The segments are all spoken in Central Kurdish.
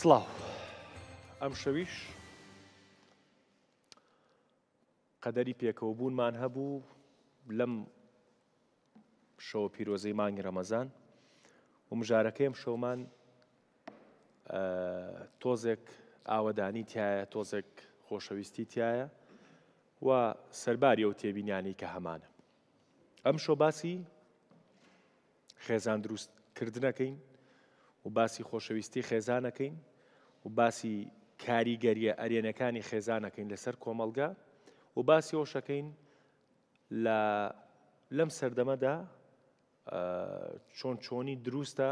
سڵاو ئەم شەویش قەدەری پێکەوە بوونمان هەبوو لەم شەوە پیرۆزەی مانگی ڕەمەزان و مژارەکەیم شەومان تۆزێک ئاوەدانی تایە تۆزێک خۆشەویستی تایە و سەرباری ئەو تێبینیانی کە هەمانە ئەم شۆ باسی خێزان دروستکردنەکەین و باسی خۆشەویستی خێزانەکەین و باسی کاریگەریە ئەرێنەکانی خێزانەکەین لەسەر کۆمەلگا و باسی هۆشەکەین لە لەم سەردەمەدا چۆن چۆنی دروستە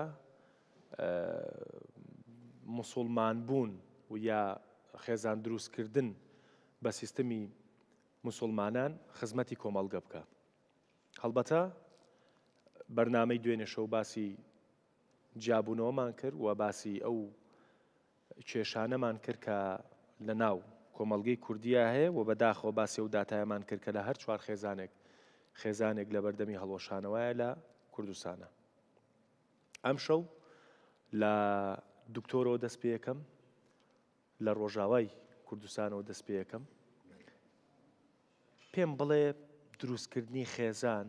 مسلمان بوون و یا خێزان دروستکردن بە سیستمی مسلمانان خزمەتی کۆمەلگە بکە. هەڵبەتە بەرنامەی دوێنێ شەو باسی جیاببوونەوەمان کرد و باسی ئەو کێشانەمان کرد کە لە ناو کۆمەلگەی کوردیا هەیە و بەداخەوە باسی و دااتایمان کرد کە لە هەر چوار خێزانێک خێزانێک لە بەردەمی هەڵۆشانەوەیە لە کوردستانە ئەم شەو لە دکتۆرەوە دەست پێەکەم لە ڕۆژاوای کوردستانەوە دەست پێەکەم پێم بڵێ دروستکردنی خێزان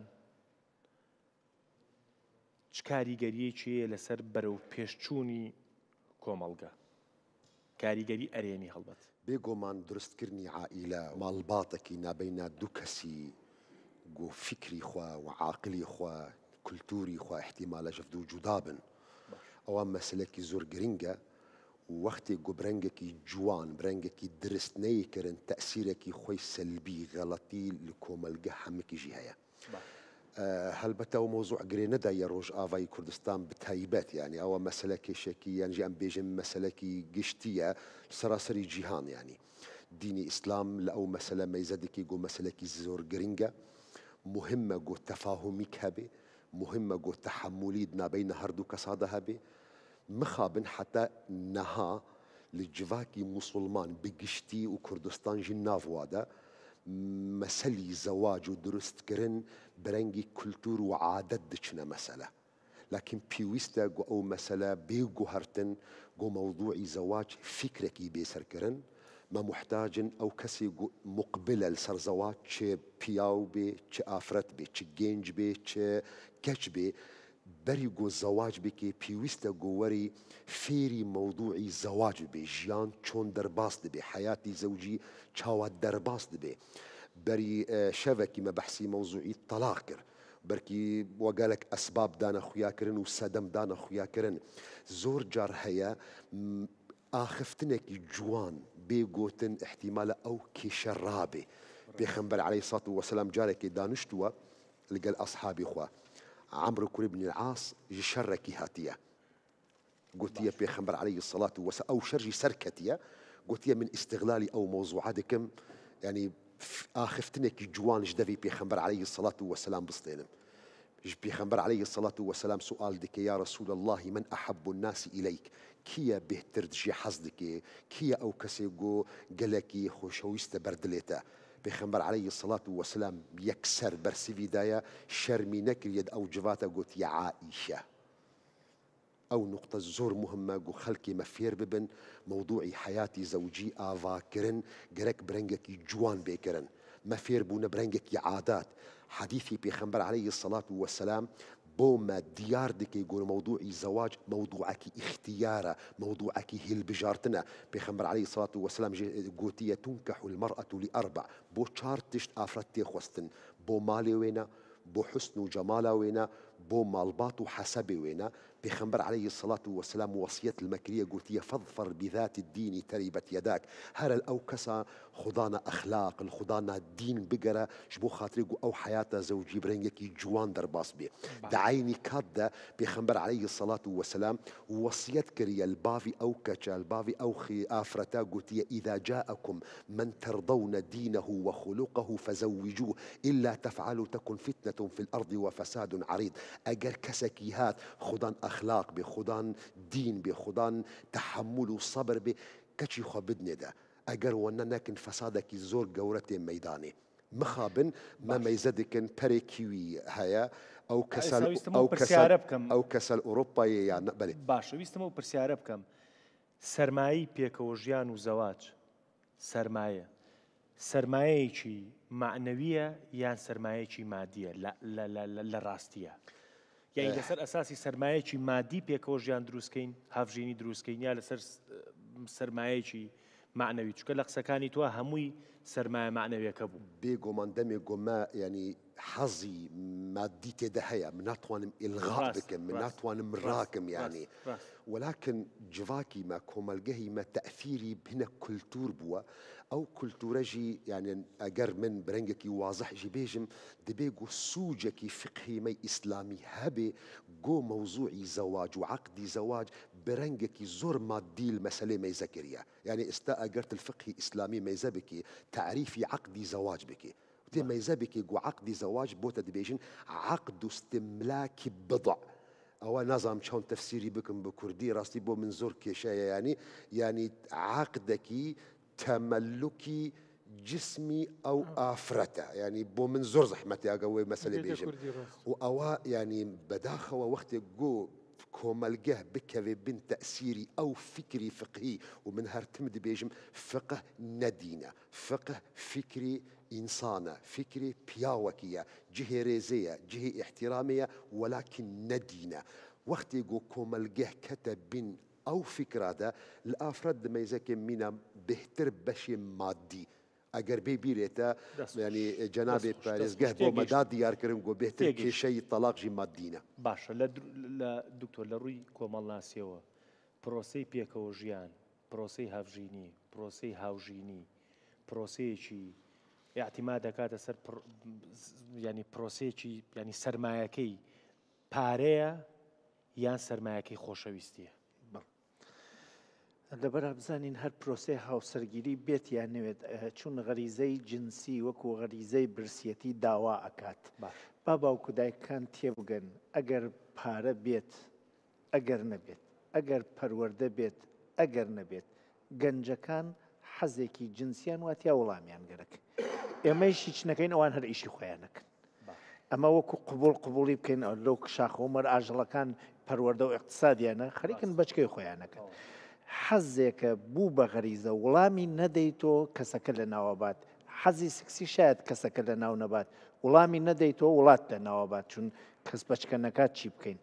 چ کاریگەریەکیە لەسەر بەرەو پێشچوونی کۆمەڵگە کاریگەری ئەرێنی هەڵبەت بێگۆمان درستکردنی عائیلە ماڵباتەکی نابینا دوو کەسی گۆ فکری خوا و عاقلی خوا کولتوری خوا احتیما لە ژەف دوو جودا بن ئەوە مەسلەکی زۆر گرنگە وەختی گوبرەنگێکی جوان برەنگێکی درست نەیەکردن تەسیرێکی خۆی سەلبی غەڵەتی لە کۆمەلگە هەمێکیژی هەیە. آه، هل هەلبەتە و مۆزوع ئەگرێنەدا یە ڕۆژ ئاوای کوردستان بتایبەت یعنی يعني ئەوە مەسلەکە شێکی یانجی يعني ئەم بێژم مەسلەکی سراسري جيهان يعني ديني اسلام ئیسلام مساله ئەو مەسلە مەیزەدێکی گۆ مەسلەکی زۆر مهمه جو گۆ تەفاهمی مهمه جو گۆ تەحملی بين هردو کەسادە هەبێ مخابن حتى نها لجواكي مسلمان بگشتی وكردستان جناف وادا مسلي زواج ودرست كرن برنگی کلتور و عادەت دچنە مەسەلە لكن پێویستە گو ئەو مەسەلە بێگو هەرتن گۆ مەوضوعی زەواج فکرێکی بێسەرکردن مە محتاجن ئەو کەسی مقبلە لە سەرزەوا چێ پیاو بێ چه ئافرەت بێ چ گەنج بێ چه کەچ بێ بەری گۆ زەواج بکێ پێویستە گۆوەری فێری مەوضوعی زەواج بێ ژیان چۆن دەرباس دەبێ حیاتی زەوجی چاوە دەرباس دەبێ. بري آه، شبكي ما بحسي موضوعي طلاق كر بركي وقالك أسباب دانا خويا كرن وسدم دانا خويا كرن زور جار هيا آخفتنك جوان بيقوتن احتمال أو كشرابي بيخنبر عليه الصلاة والسلام جارك دانشتوا لقى أصحابي خوا عمرو كري بن العاص جشركي هاتيه قلت يا بيخنبر عليه الصلاة والسلام أو شرجي سركتيه قلت من استغلالي أو موضوعاتكم يعني آخفتنك آه، جوان جدفي بيخمر عليه الصلاة والسلام بسطينم بيخنبر عليه الصلاة والسلام سؤال دك يا رسول الله من أحب الناس إليك كيا بهتر جي حصدك كيا أو كسيقو قلكي خوشويست بردليته بيخمر عليه الصلاة والسلام يكسر برسي بر سوی يد او جواتا گوت يا عائشه أو نقطة زور مهمة جو خلقي مفير ببن موضوعي حياتي زوجي آفا كرن جرك برنجك جوان بكرن مفير بونا برنجك عادات حديثي بيخنبر عليه الصلاة والسلام بوما ديار دكي يقول موضوعي زواج موضوعك اختيارة موضوعك هيل بجارتنا بيخمر عليه الصلاة والسلام قوتية تنكح المرأة لأربع بو تشارتشت آفرت تيخوستن بو مالي وينا بو حسن وجمالا وينا بو مالباط وحسبي وينا بيخنبر عليه الصلاة والسلام وصية المكرية قلت يا بذات الدين تربت يداك هذا الأوكسة خضانا أخلاق الخضانا الدين بقرة شبو خاطري أو حياته زوجي برنجك جوان درباس بي دعيني كادة بيخنبر عليه الصلاة والسلام وصية كريا البافي أو كتشا البافي أو خي آفرتا قلت إذا جاءكم من ترضون دينه وخلقه فزوجوه إلا تفعلوا تكن فتنة في الأرض وفساد عريض أجر كسكيهات خضان اخلاق بخودان دین به تحمل وصبر بكشي به کچی خو بدنه ده اگر و نه نکن فساد کی زور گورت ميداني مخابن ما ميزدكن بريكيوي هيا او كسل او كسل او كسل اوروبا يعني بله باش ويستمو برسياره بكم سرمایه پێکەوەژیان و زەواج سرمایە سرمایەکی معنەویە یان سرمایەکی مادیە لە ڕاستیە. یعنی لەسەر ئەساسی سرمایەکی مادی پێکەوە ژیان دروستکەین هاافژینی دروستکەین یا لەسەر سرمایەکی معنەوی چکە لە قسەکانی توە هەمووی سرمایە معنەویەکە بوو بێگۆمان دەمێ گۆما ینی حەزی مادی تێدا هەیە من ناتوانم ئلغا بکەم من ناتوانم ڕاکم یانی ولاکن جواکی ما کۆمەلگەهی مە تەفیری بنە کولتور بووە ئەو کولتورەژی یانن ئەگەر من برەنگێکی وازەحژی بێژم دەبێ گو سووجێکی فقیمەی ئیسلامی هەبێ گۆ مەوزوعی زەواج و عقدی زەواج برنجك زور ما ديل مسألة ما يذكرية يعني استاء قرت الفقه الإسلامي ما يزبكي تعريفي عقدي زواج بكي وتي ما يزبكي عقدي زواج بوتا دبيجن عقد استملاك بضع او نظام شون تفسيري بكم بكردي راسي بو من زور كشاية يعني يعني عقدك تملكي جسمي او افرته يعني بو من زور زحمتي اقوي مسألة بيجي واوا يعني بداخه وقت جو كوما لقاه بكذا بين تأثيري أو فكري فقهي ومنها ارتمد بيجم فقه ندينة فقه فكري إنسانة فكري بياوكية جهة ريزية جهة احترامية ولكن ندينة وقت يقول كوما لقاه كتب بين أو فكرة الأفراد ما يزكي منا بهتر بشي مادي ئەگەر بێ بیرێتە ینی جەنابێت پارێزگە بۆ مەدا دیارکردن گۆ بێتێک کێشەی تەلاقژی مادینە باشە لە دکتۆر لە ڕووی کۆمەڵناسیەوە پرۆسی پێکەوە ژیان پرۆسی هاوژینی پرۆسی هاوژینی پرۆسەیەکی یاعتیما دەکاتە سەر ینی پرۆسێکی ینی سرمایەکەی پارەیە یان سرمایەکەی خۆشەویستیە لەبەر بزانین هەر پرۆسی هاوسەرگیری بێت یان نوێت چون غەریزەی جنسی وەکو غەریزەی برسیەتی داوا ئەکات با باوکو دایککان تێبگەن ئەگەر پارە بێت ئەگەر نەبێت ئەگەر پەروەەردە بێت ئەگەر نەبێت گەنجەکان حەزێکی جنسیان واتیا وەڵامیان گەرەک ئێمەی شیچنەکەین ئەوان هەر ئیشی خۆیانەکەن ئەمە وەکو قوبول قوبولی بکەین لەو شاخۆمەەر ئاژەڵەکان پەروەەردە و اقتصادیانە خەریکن بچکەی خۆیانەکەن. حەزێکە بوو بە غەریزە وڵامی نەدەی تۆ کەسەکە لە ناوەبات حەزی سکسی شاید کەسەکە لە ناو نەبات وڵامی نەدەی تۆ وڵات لە ناوەبات چون کەس بەچکە نەکات چی بکەین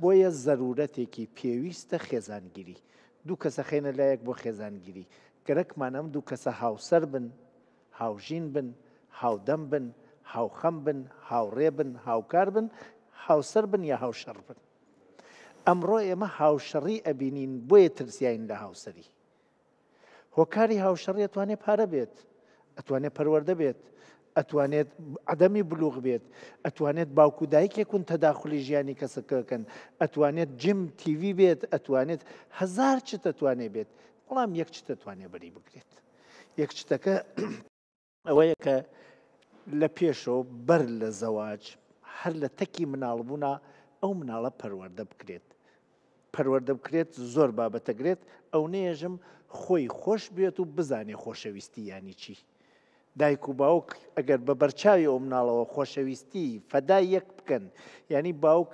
بۆیە زەرورەتێکی پێویستە خێزانگیری دوو کەسە خێنە لایەک بۆ خێزانگیری گەرەکمانەم دوو کەسە هاوسەر بن هاوژین بن هاودەم بن هاوخەم بن هاوڕێ بن هاوکار بن هاوسەر بن یا هاوشەڕ بن ئەمڕۆ ئێمە هاوشەڕی ئەبینین بۆیە ترسیین لە هاوسری هۆکاری هاوشەڕی ئەتوانێت پارە بێت ئەتوانێت پەروەەردە بێت ئەتوانێت عدەمی بلوغ بێت ئەتوانێت باوکو دایکێکون تەداخلی ژیانی کەسەکەکەن ئەتوانێت جم تیوی بێت ئەتوانێت هزار چ دەتوانێ بێت بەڵام یەک چ دەتوانێ بەری بکرێت یەکچتەکە ئەوەیە کە لە پێشەوە بەر لە زەواج هەر لە تەکی مناڵبوونا ئەو مناڵە پەروەەردە بکرێت پەروەەردە بکرێت زۆر بابەتەگرێت ئەو نێژم خۆی خۆش بێت و بزانێ خۆشەویستی ینی چی. دایک و باوک ئەگەر بە بەرچاوی ئەو مناڵەوە خۆشەویستی فەدای یەک بکەن ینی باوک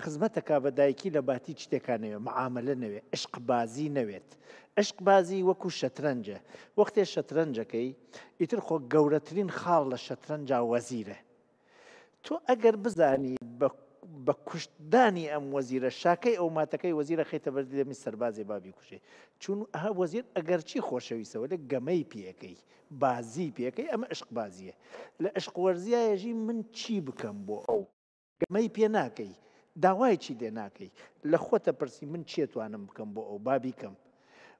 خزمەتەکە بە دایکی لە باتی شتێکانەوە معاملە نەوێت عشق بازی نەوێت عشق بازی وەکو شەترەنجە وەختێ شەترەنجەکەی ئیتر خۆ گەورەترین خاڵ لە شەترەنجا وەزیرە تۆ ئەگەر بزانی بە کوشتدانی ئەم وەزیرە شاکەی ئەو ماتەکەی وەزیرە خیتە بەردەمی سەربازی بابی کوشێ چون ئەها وەزیر ئەگەر چی خۆشەویستەوە لە گەمەی پێەکەی بازی پێەکەی ئەمە عشق بازیە لە عشق وەرزیایەژی من چی بکەم بۆ ئەو گەمەی پێ ناکەی داوای چی دێ ناکەی لە خۆتە پرسی من چێتوانم بکەم بۆ ئەو بابیکەم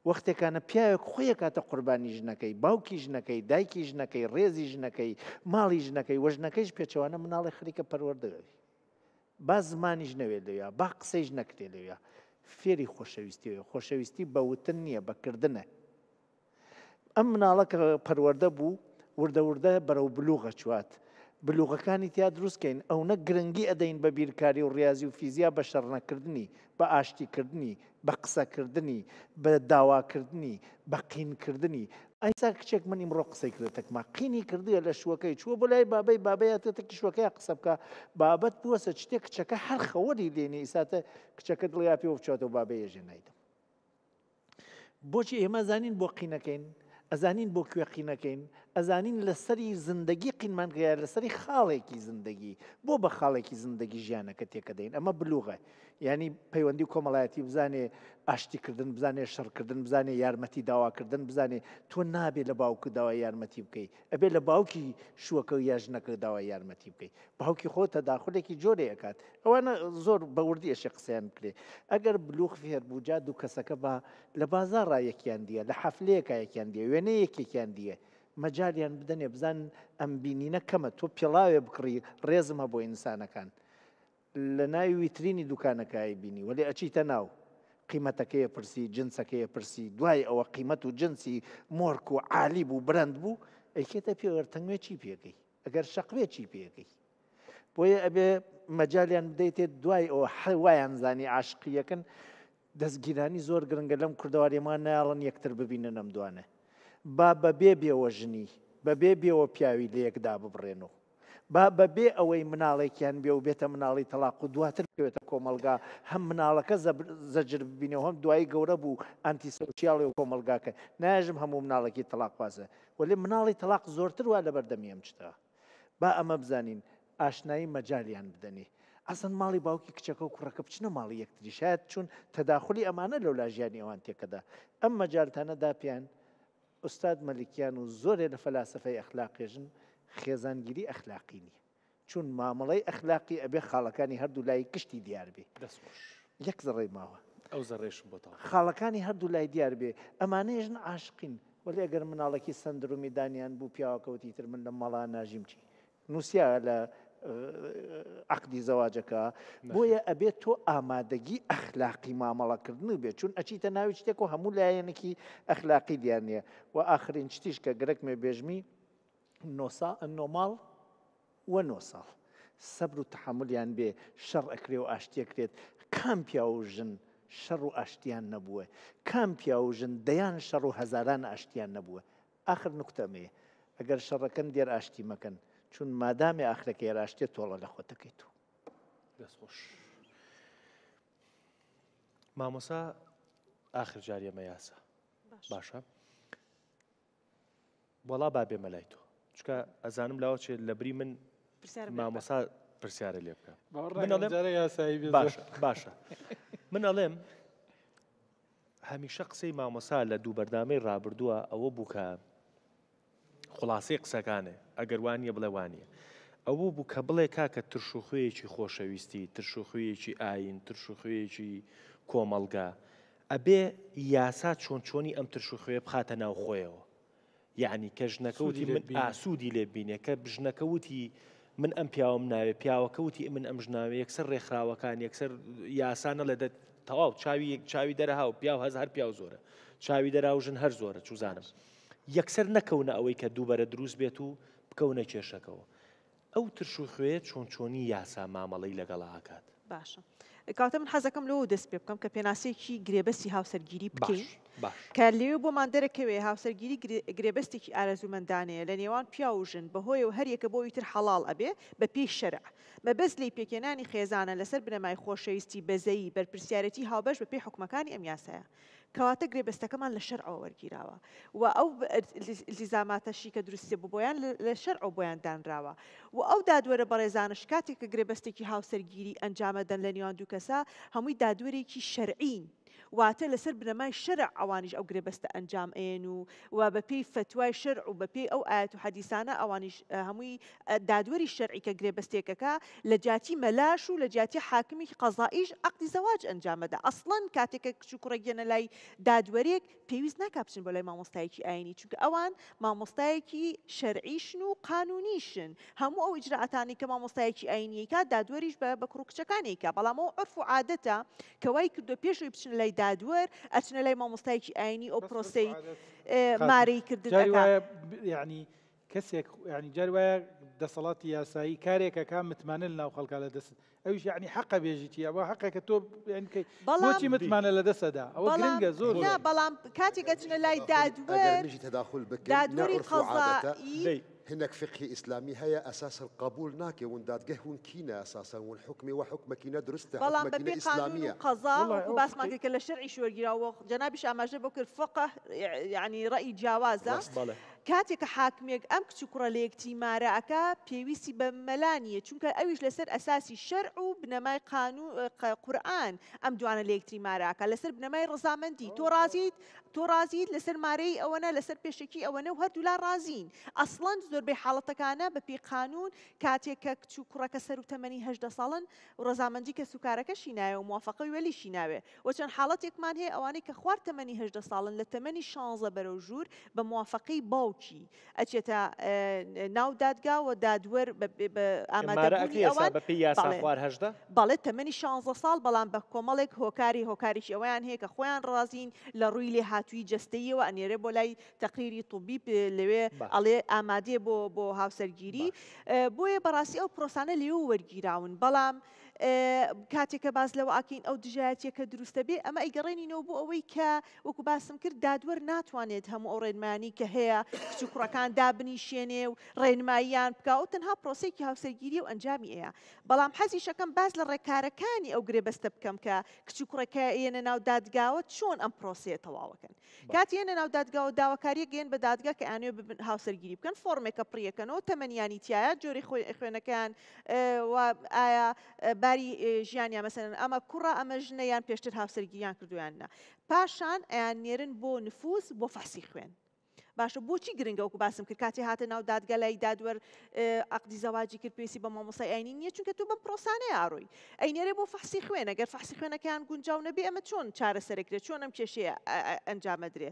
وەختێکانە پیاوێک خۆیە کاتە قوربانی ژنەکەی باوکی ژنەکەی دایکی ژنەکەی ڕێزی ژنەکەی ماڵی ژنەکەی وەژنەکەیش پێچوانە مناڵی خریکە پەروەردەوەی با زمانیش نەوێت لەوێ با قسەیش نەکرێ لەوێ فێری خۆشەویستیەوە خۆشەویستی بەوتن نییە بەکردنە ئەم مناڵە کە پەروەەردە بوو وردەوردە بەرەو بلوغە چوات بلوغەکانی تیا دروستکەین ئەو نە گرنگی ئەدەین بە بیرکاری و ڕاضی و فیزیا بە شەڕنەکردنی بە ئاشتیکردنی بە قسەکردنی بە داواکردنی بە قینکردنی ئایسا کچێک منی مرۆ قسەی کردێتێکما قینی کردیە لە شوەکەی چوە بۆ لای بابی بابەیەتێتە کیشوەکەی قسە بکە بابەت بووەسە شتێک کچەکە هەر خەوەری لێنێ ئیساتە کچەکە دڵیا پێ بچێتەوە بابەیەژێ نایدەم. بۆچی ئێمە زانین بۆ قینەکەین ئەزانین بۆ کوێقینەکەین ئەزانین لەسەری زندگی قینمان گەیە لەسەری خاڵێکی زندگی بۆ بە خاڵێکی زندگی ژیانەکە تێکەدەین ئەمە بلوغە ینی پەیوەندی و کۆمەڵایەتی بزانێ ئاشتیکردن بزانێ شڕکردن بزانێ یارمەتی داواکردن بزانێ تۆ نابێت لە باوکە داوای یارمەتی بکەیت ئەبێ لە باوکی شووەکە و یاژنەکە داوای یارمەتی بکەیت باوکی خۆتە داخلێکی جۆرەیەکات ئەوانە زۆر بەوردی ئەشی قسەیان بکرێ ئەگەر بلوخ فێربووجا دوو کەسەکە بە لە بازار ڕایەکیان دیە لە حەفلەیەکە یەکیان دیە وێنە یەکێکیان دیە مەجاریان بدەنێ بزان ئەم بینینە کەمە تۆ پێڵاوێ بکڕی ڕێزمە بۆ ئینسانەکان لە ناوی ویترینی دوکانەکەی بینی وەلی ئەچیتە ناو قیمەتەکەیە پرسی جنسەکەیە پرسی دوای ئەوە قیمەت و جنسی مۆرک و عالی بوو برند بوو ئەیکێتە پێوەرتەنگوێ چی پێەکەی ئەگەر شەقوێ چی پێەکەی بۆیە ئەبێ مەجالیان بدەیتێت دوای ئەوە حوایان زانی عاشقیەکەن دەستگیرانی زۆر گرنگە لەم کوردەوارێمان ناڵن یەکتر ببینە نەمدوانە با بەبێ بێوە ژنی بەبێ بێەوە پیاوی لە یەکدا ببڕێنەوە با بەبێ ئەوەی مناڵێکیان بێ و بێتە مناڵی تەلاق و دواتر بێتە کۆمەلگا هەم مناڵەکە زەجر ببینەوە هەم دوایی گەورە بوو ئەنتیسەوچیاڵی و کۆمەلگاکە ناژم هەموو مناڵێکی تەلاقوازە ولی مناڵی تەلاق زۆرتر وا لە بەردەمیەم چتا با ئەمە بزانین ئاشنایی مەجاریان بدەنی ئەسن ماڵی باوکی کچەکە و کوڕەکە بچنە ماڵی یەکتری شاید چون تەداخلی ئەمانە لەو لاژیانی ئەوان تێکەدا ئەم مەجارتانە داپیان ئوستاد مەلیکیان و زۆرێ لە فەلاسفەی ئەخلاقێژن و خێزانگیری ئەخلاقی نیە چون مامەڵی ئەخلاقی ئەبێ خاڵەکانی هەردوو لای کشتی دیار بێ یەک زڕێ ماوە ئەو زەڕێش بۆتەوە خاڵەکانی هەردوو لای دیار بێ ئەمانەیژن عاشقین ولی ئەگەر مناڵێکی سندرومی دانیان بوو پیاوەکەوتی تر من لە مەڵا ناژیم چی نووسیا لە عقدی زەواجەکە بۆیە ئەبێت تۆ ئامادەگی ئەخلاقی مامەڵەکردن بێت چون ئەچیتە ناوی شتێک و هەموو لایەنێکی ئەخلاقی دیان نیە و ئاخرین شتیش کە گرەکمێ بێژمی نۆسا نۆماڵ وە نۆساڵ سەبر و تحملیان بێ شەڕ ئەکرێ و ئاشتێکرێت کام پیا و ژن شەڕ و ئاشتیان نەبووە کام پیا و ژن دەیان شەڕ و هەزاران ئاشتیان نەبووە آخر نکتەمێ ئەگەر شەڕەکەن دێر ئاشتی مەکەن چون مادامی ئاخرەکە ێراشتێ تۆڵە لە خۆتەکەیت و دەستخۆش مامۆسا ئاخر جاریەمە یاسە باشە وەڵا با بێمە لای تۆ چکە ئەزانم لاوە چێت لە بری من مامۆسا پرسیارە لێ بکە باشە من ئەڵێم هەمیشە قسەی مامۆسا لە دوو بەردامی ڕابردووە ئەوە بووکە خلاصی قسەکانێ ئەگەروانیە بڵێوانە. ئەو بوو کە بڵێ کاکە ترشوخوەیەکی خۆشەویستی ترشوخوەیەکی ئاین ترشوخوەیەکی کۆمەلگا ئەبێ یاسا چۆن چۆنی ئەم ترشوخوێ بخاتە ناو خۆیەوە یعنی کە ژنەکەوتی من ئاسوودی لێ بینێ کە بژنەکەوتی من ئەم پیاوم ناوێ پیاوەکەوتی من ئەم ژناوێ یەکسەر ڕێکخراوەکان یەکسەر یاسانە لە تەواو چاوی چاوی دەرەها و پیاو هەز هەر پیا زۆرە چاوی دەراوژن هەر زۆرە چوزانم یەکسەر نەکەونە ئەوەی کە دووبەرە دروست بێت و بکەونە کێشەکەەوە ئەو ترش و خوێ چۆن چۆنی یاسا مامەڵی لەگەڵ ئاکات باشە. کاتە من حەزەکەم لەوە دەست پێ بکەم کە پێناسێکی گرێبەستی هاوسەرگیری بکەین کە لێو بۆمان دەرەکەوێ هاوسەرگیری گرێبەستێکی ئارەزومەندانەیە لە نێوان پیاوژن بەهۆی و هەریەکە بۆ ئیتر حەڵال ئەبێ بە پێی شەرع بە بەست لی پێکێنانی خێزانە لەسەر بنەمای خۆشەویستی بەزەیی بەرپسیارەتی هاوبەش بە پێی حکومەکانی ئەم یاسایە کەواتە گرێبەستەکەمان لە شەرعەوە وەرگیراوە و ئەو التیزاماتەشی کە درستی بوو بۆیان لە شەرعەوە بۆیان دانراوە و ئەو دادوەرە بەڕێزانش کاتێک کە گرێبەستێکی هاوسەرگیری ئەنجامەدەن لە نێوان دوو کەسا هەمووی دادوەرێکی شەرعین واتە لەسەر بنەمای شەرع ئەوانیش ئەو گرێبەستە ئەنجام ئێن و و بەپی فتوای شەرع و بەپی ئەو ئاەت و حەدیسانە ئەوانیش هەمووی دادوەری شەرعیکە گرێبەستێکەکە لە جاتی مەلاش و لە جاتی حاکمی قەزاییش عقدی زەواج ئەنجامەدا ئەسڵەن کاتێکە کچ و کوڕگەێنە لای دادوەرێک پێویست ناکپچن بۆ لای مامۆستایکی ئاینی چونکە ئەوان مامۆستایەکی شەرعیشن و قانونیشن هەموو ئەو ئجرعاتانی کە مامۆستایەکی ئاینیەکە دادوەریش بە بە کوڕکچەکانێکە بەڵام ئەو عرف و عادەتە کەوای کردو پێشوی بچن لای دادوەر ئەچنە لای مامۆستایکی ئاینی ئۆپۆسی مارەی کردن ینی کەسێک ینی جارواە دەسەڵاتی یاسایی کارێکە کا متمانن ناو خەڵکە لە دەست ئەوش ینی حەقە بێژیتی متمان حقێکە دس بەڵامچی او لە زور لا بلام كاتي بەڵام لاي دادور لای دادوەر تداخل بکە دادوەری خەڵ هناك فقه إسلامي هيا اساس القبول ناكي وندات قه كينا أساسا والحكم وحكم كينا درست حكم كينا إسلامية قانون قضاء وباس ما كل الشرعي شو جناب أما جبك الفقه يعني رأي جوازة کاتێک کە حاکمێک ئەم کچ کوڕە لە یەکتیمارەکە پێویستی بە مەلانیە چونکە ئەویش لەسەر ئەساسی شەرع و بنەمای قانون قورآن ئەم دوانە لە یەکتریمارەکە لەسەر بنەمای ڕزامەندی تۆ رازیت تۆ رازیت لەسەر مارەی ئەوەنە لەسەر پێشکی ئەوەنە و هەردوولا رازین ئەسڵند زۆربەی حاڵەتەکانە بە پێ قانون کاتێک کە کچ و کوڕەکە سەر و تەمەنیهدە ساڵن ڕزامەندی کە سوکارەکەشی نایە و موافقی وەلیشی ناوێ و چەند حاڵەتێکمان هەیە ئەوانەی کە خوار تەمەنیهدە ساڵن لە تەمەنی شانزە بەرەو ژوور بە موافقی باوک باوکی ئەچێتە ناو دادگاوە دادوەر ئامادەوارهدا بەڵێت تەمەنی 16 ساڵ بەڵام بە کۆمەڵێک هۆکاری هۆکاریش ئەویان هەیە کە خۆیان ڕازین لە ڕووی لێ هاتووی جستەیەوە ئەنێرێ بۆ لای تەقیری توبی لەوێ ئەڵێ ئامادێ بۆ بۆ هاوسەرگیری بۆیە بەڕاستی ئەو پرۆسانە لێو وەرگیراون بەڵام کاتێکە باز لەوە ئاکەین ئەو دژایەتێکە دروستە بێ ئەمە ئەیگەڕێنینەوە بۆ ئەوەی کە وەکو باسم کرد دادوەر ناتوانێت هەموو ئەو ڕێنمانی کە هەیە کچکوڕەکان دابنیشێنێ و ڕێنماییان بکاو تەنها پرۆسێکی هاوسەرگیری و ئەنجامی ئەیە بەڵام حەزی شەکەم باز لە ڕێکارەکانی ئەو گرێبەستە بکەم کە کچکوڕەکە ئێنە ناو دادگاوە چۆن ئەم پرۆسێ تەواوەکەن کاتی ئێنە ناو دادگاوە داواکاریە گەێن بە دادگا کە ئەانێ هاوسەرگیری بکەن فۆرمێکە پڕیەکەنەوە تەمەنیانی تایە جۆری خوێنەکەیان ئایا بە باری ژیانیا مەسەرن ئەمە کوڕە ئەمە ژنەیان پێشتر هاوسەرگییان کردویاننا پاشان ئەیان نێرن بۆ نفوس بۆ فەسی خوێن باشە بۆچی گرنگە وکو باسم کرد کاتی هاتە ناو دادگەلای دادوەر ئەقدی زەواجی کرد پێسی بە مامۆسای ئاینی نییە چونکە تو بم پرۆسانەیە ئاڕووی ئەینێرە بۆ فەسی خوێنە گەر فەسی خوێنەکەیان گونجاو نەبێ ئەمە چۆن چارەسەرەکرێت چۆن ئەم کێشەیە ئەنجامەدرێ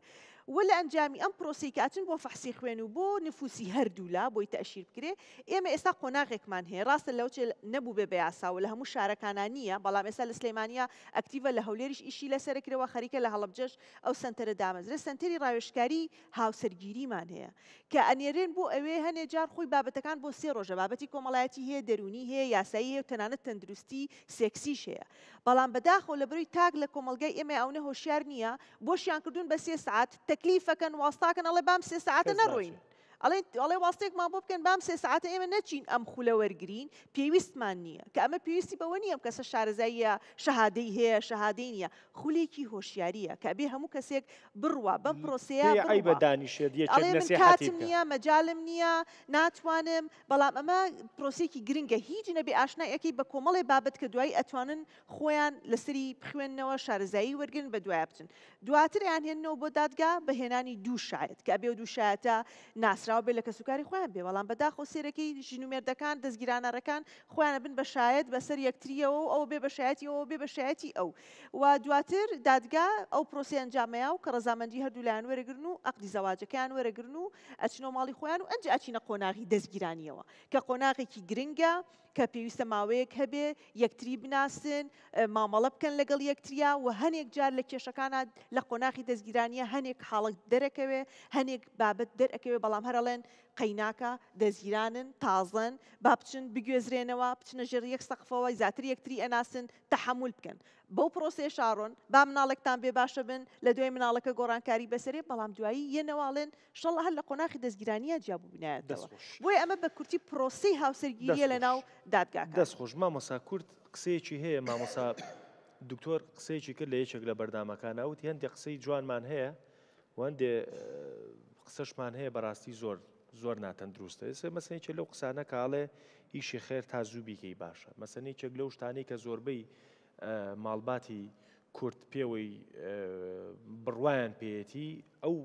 و لە ئەنجامی ئەم پرۆسیکاتن بۆ فەحسی خوێن و بۆ نفوسی هەردوو لا بۆی تەشیر بکرێ ئێمە ئێستا قۆناغێکمان هەیە ڕاستە لەوچێ نەبوو بێ بەیاساوە لە هەموو شارەکانە نییە بەڵام ئێستا لە سلەیمانیا ئەکتیڤە لە هەولێریش ئیشی لەسەرکرەوە خەریکە لە هەڵبجەش ئەو سنتەرە دامەزرە سنتری ڕاوێشکاری هاوسەرگیریمان هەیە کە ئەنێرێن بۆ ئەوێ هەنێ جار خۆی بابەتەکان بۆ سێ ڕۆژە بابەتی کۆمەڵایەتی هەیە دەرونی هەیە یاسایی هەیە و تەنانەت تەندروستی سێکسیش هەیە بەڵام بەداخۆ لە بروی تاک لە کۆمەلگای ئێمە ئەوە هۆشیار نییە بۆشیان کردوون بە سێ سعات تە تكليفك واصطاك ان الله بامسي ساعتنا الروين ئەڵێ ئەڵێ واستێکمان بۆ بکەن بام سێ ساعتە ئێمە نەچین ئەم خولە وەرگین پێویستمان نییە کە ئەمە پێویستی بەوە نییە کەسە شارەزاییە شەهادەی هەیە شەهادەی نیە خولێکی هۆشیاریە کە بێ هەموو کەسێک بڕوە بەم پرۆسەیە بەدانیشێت کاتم نییە مەجاالم نییە ناتوانم بەڵام ئەمە پرۆسێکی گرنگە هیچ نەبێ ئاشنایەکەی بە کۆمەڵی بابەت کە دوایی ئەتوانن خۆیان لەسری بخوێندنەوە شارەزایی وەرگن بە دوایە بچن دواتریان هێنەوە بۆ دادگا بەهێنانی دوو شایەت کە بێ دوو شایەتە ناسرا گیراوە بێ لە کە سوکاری خۆیان بێ وەڵام بەداخۆ سێرەکەی ژینومێردەکان دەستگیرانەرەکان خۆیانە بن بە شاید بەسەر یەکتریەوە ئەو بێ بەشایەتی ئەو بێ بەشایەتی ئەو و دواتر دادگا ئەو پرۆسیان جامەیە و کە ڕزامەندی هەردوولایان وەرەگرن و ئەقدی زەواجەکەیان وەرەگرن و ئەچنۆ ماڵی خۆیان و ئەنج ئەچینە قۆناغی دەستگیرانیەوە کە قۆناغێکی گرنگە کە پێویستە ماوەیەک هەبێ یەکتری بناسن مامەڵە بکەن لەگەڵ یەکتریا و هەنێک جار لە کێشەکانە لە قۆناغی دەستگیرانیە هەنێک حاڵک دەرەکەوێ هەنێک بابەت دەرەکەوێ بەڵام هەرەڵێن قەیناکە دەزیرانن تازن با بچن بگوێزرێنەوە بچنە ژێر یەک سەقفەوە زیاتر یەکتری ئەناسن تەحمل بکەن بەو پرۆسێ شارۆن با مناڵێکتان بێ باشە بن لە دوێ مناڵەکە گۆڕانکاری بەسەرێ بەڵام دوایی یەنەواڵێن شەڵ هەر لە قۆناخی دەستگیرانیە جیابوو بنایەتەوە بۆی ئەمە بە کورتی پرۆسی هاوسەرگیریە لە ناو دادگاکە دەستخۆش مامۆسا کورت قسەیەکی هەیە مامۆسا دکتۆر قسەیەکی کرد لە یەکێک لە بەردامەکان وتی هەندێک قسەی جوانمان هەیە هەندێ قسەشمان هەیە بەڕاستی زۆر زۆر ناتەندروستە ئێستا مەسنێکێک لەو قسانە کاڵێ ئیشی خێر تا زووبیکەی باشە مەسنێکێک لەو شتانەی کە زۆربەی ماڵباتی کورت پێوەی بڕوایان پێەتی ئەو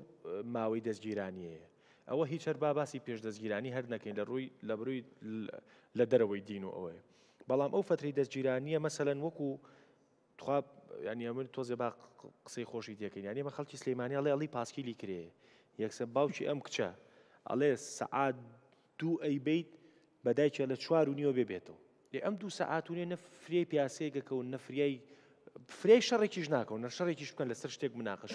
ماوەی دەستگیرانیەیە ئەوە هیچ هەر باباسی پێش دەستگیرانی هەر نەکەین لە ڕووی لە بروی لە دەرەوەی دین و ئەوەیە بەڵام ئەو فتری دەستگیرانیە مەسەەن وەکو تواب ینی ئەمن تۆزێ با قسەی خۆشی دەکەین یانی مە خەڵکی سلەیمانی ئەڵێ ئەڵی پاسکیلی کرێ یەکسە باوکی ئەم کچە ئەڵێ سەعات دوو ئەی بیت بەدایکە لە چوار و نیوە بێبێتەوە لێ ئەم دوو سەعاتونێ نەفری پیاسەیەکەکەون نەفریایی فری شەڕێکیش ناکەون نە شەڕێکیش بکەن لەسەر شتێک مناقەش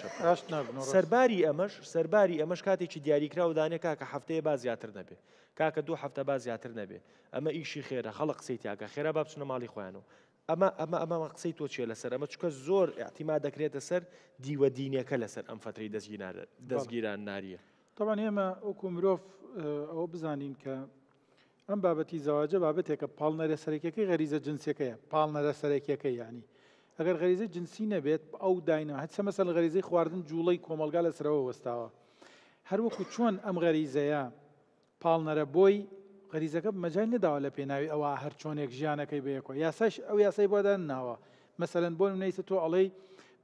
سەرباری ئەمەش سەرباری ئەمەش کاتێکی دیاریکرا و دانێک کاکە هەفتەیە با زیاتر نەبێ کاکە دوو هەفتە با زیاتر نەبێ ئەمە ئیشی خێرە خەڵق سیتیاکە خێرا با بچنە ماڵی خۆیانەوە ئەمە ئەمە ئەمە قسەی تۆ چێ لەسەر ئەمە چکە زۆر احتیما دەکرێتە سەر دیوە دینیەکە لەسەر ئەم فتری دەستگیران ناریە. تاوان ئێمە ئۆکو مرۆڤ ئەوە بزانین کە ئەم بابەتی زەواجە بابەتێکە پاڵنەرە سەرێکەکەی غەریزە جنسەکەیە پاڵنەرە سەرێکەکە ینی ئەگەر غەریزە جنسی نەبێت ئەو داینە هەچە مەسەل غەریزەی خواردن جوڵی کۆمەلگا لە سەرەوە وەستاوە هەروەکو چۆن ئەم غەریزەیە پاڵنەرە بۆی غەریزەکە مەجای نەداوە لە پێناوی ئەوە هەر چۆنێک ژیانەکەی بەیەکەوە یاساش ئەو یاسای بۆدان ناوە مەسەرەن بۆ نیسە تۆ ئەڵەی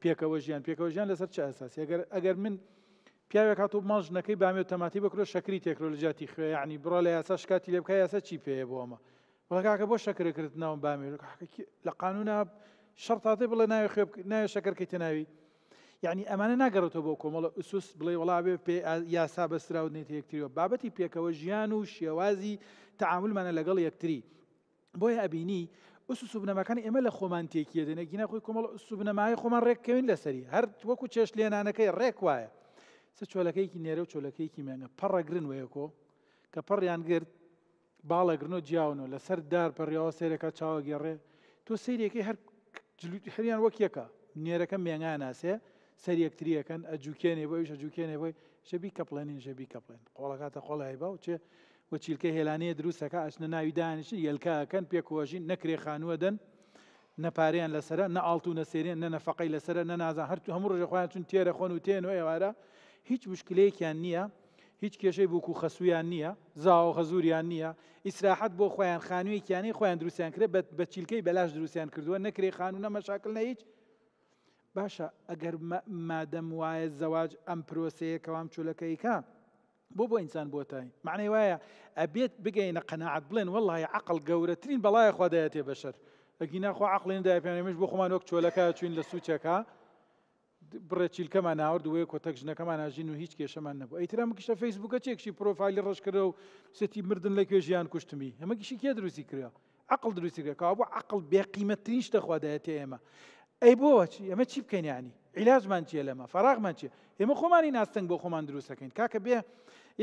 پێکەوە ژیان پێکەوە ژیان لەسەر چه ئەساسی ئەگەر ئەگەر من پیاوێک هاتو ماڵ ژنەکەی بامێت تەماتی بکرۆ شکری تێکنۆلژیاتی خوێ ینی بڕە لە یاسا شکاتی لێ بکە یاسا چی پێە بۆمە بەڵکاکە بۆ شکرکرد ناوم بامێ لە قانونا شەرتاتی بڵێ ناوی خوێ ناوی شکرکەی تەناوی یعنی ئەمانە ناگەڕێتەوە بۆ کۆمەڵە ئوسوس بڵێ وڵاوێ پێ یاسا بەستراونێت یەکتریەوە بابەتی پێکەوە ژیان و شێوازی تعاملمانە لەگەڵ یەکتری بۆیە ئەبینی سوبنەمەکان ئێمە لە خۆمان تێکیە دێنە گینە خۆی کۆمەڵ سوبنەمای خۆمان ڕێککەوین لەسەری هەر وەکو چێش لێنانەکەی ڕێک وایە س چۆلەکەیکی نێرە و چۆلەکەیکی مێنە پەڕەگرن وەیەکۆ کە پەڕیان گرت باڵەگرن و جیاونەوە لەسەر دار پەڕیاوە سێرەکە چاوە گێڕێ تۆ سریەکەی هەر هەریان وەک یەکە نێرەکە مێنگا ناسێ سەر یەکتریەکەن ئەجووکێنێ بۆ شەجووکێنێ بۆی شەبی کەپڵێنین ژەبی کەپڵێن قۆڵەکاتە قۆڵای با و چێ وە چیلکە هێلانەیە دروستەکە ئەچنە ناوی دانیشن یلکەکەن پێکۆژین نەکرێ خانووەدەن نەپاریان لەسرە نە ئاڵ و نەسێرێن نە نەفقی لەسرە نەنازان هەرتو هەموو ڕژەخوایان چون تێرە خۆن و تێن و ئێوارە هیچ مشکلەیەکیان نییە هیچ کێشەی بووکو خەسوویان نییە زاو خەزوریان نییە ئیسراحەت بۆ خۆیان خانوویکیانی خۆیان دروستیان کرێت بە چیلکەی بەلاش دروستیان کردووە نەکرێ خانوونە مەشاکل نە هیچ باشە ئەگەر مادەم وایە زەواج ئەم پرۆسەیە کەوام چولەکەی کا بۆ بۆ ئینسان بۆتای معنی وایە ئەبێت بگەینە قەنەعات بڵێن وڵی عقل گەورەترین بەڵایە خۆدایەتێ بەشەر ئەگیناخوا عقلێن دای پێێنمش بۆ خۆمان وەک چۆلەکە چوین لە سوچەکە بڕێ چیلکەمان ناوەرد وەیە کۆتەک ژنەکەمان ناژین و هیچ کێشەمان نەبوو ئەیترا مکیشە فیسبوکە چێکشی پرۆفایلی ڕشکرە و سەتی مردن لەکوێ ژیان کوشتمی ئەمەکیشی کێ دروستی کرا عقل دروستی کرێکەوە بۆ عقل بێقیمەترین شتەخوادایەتی ئێمە ئەی بۆ چی ئەمە چی بکەینیانی عیلاجمان چیە لەمە فراغمان چیە ئێمە خۆمانی ناستنگ بۆ خۆمان دروستەکەین کاکە بێ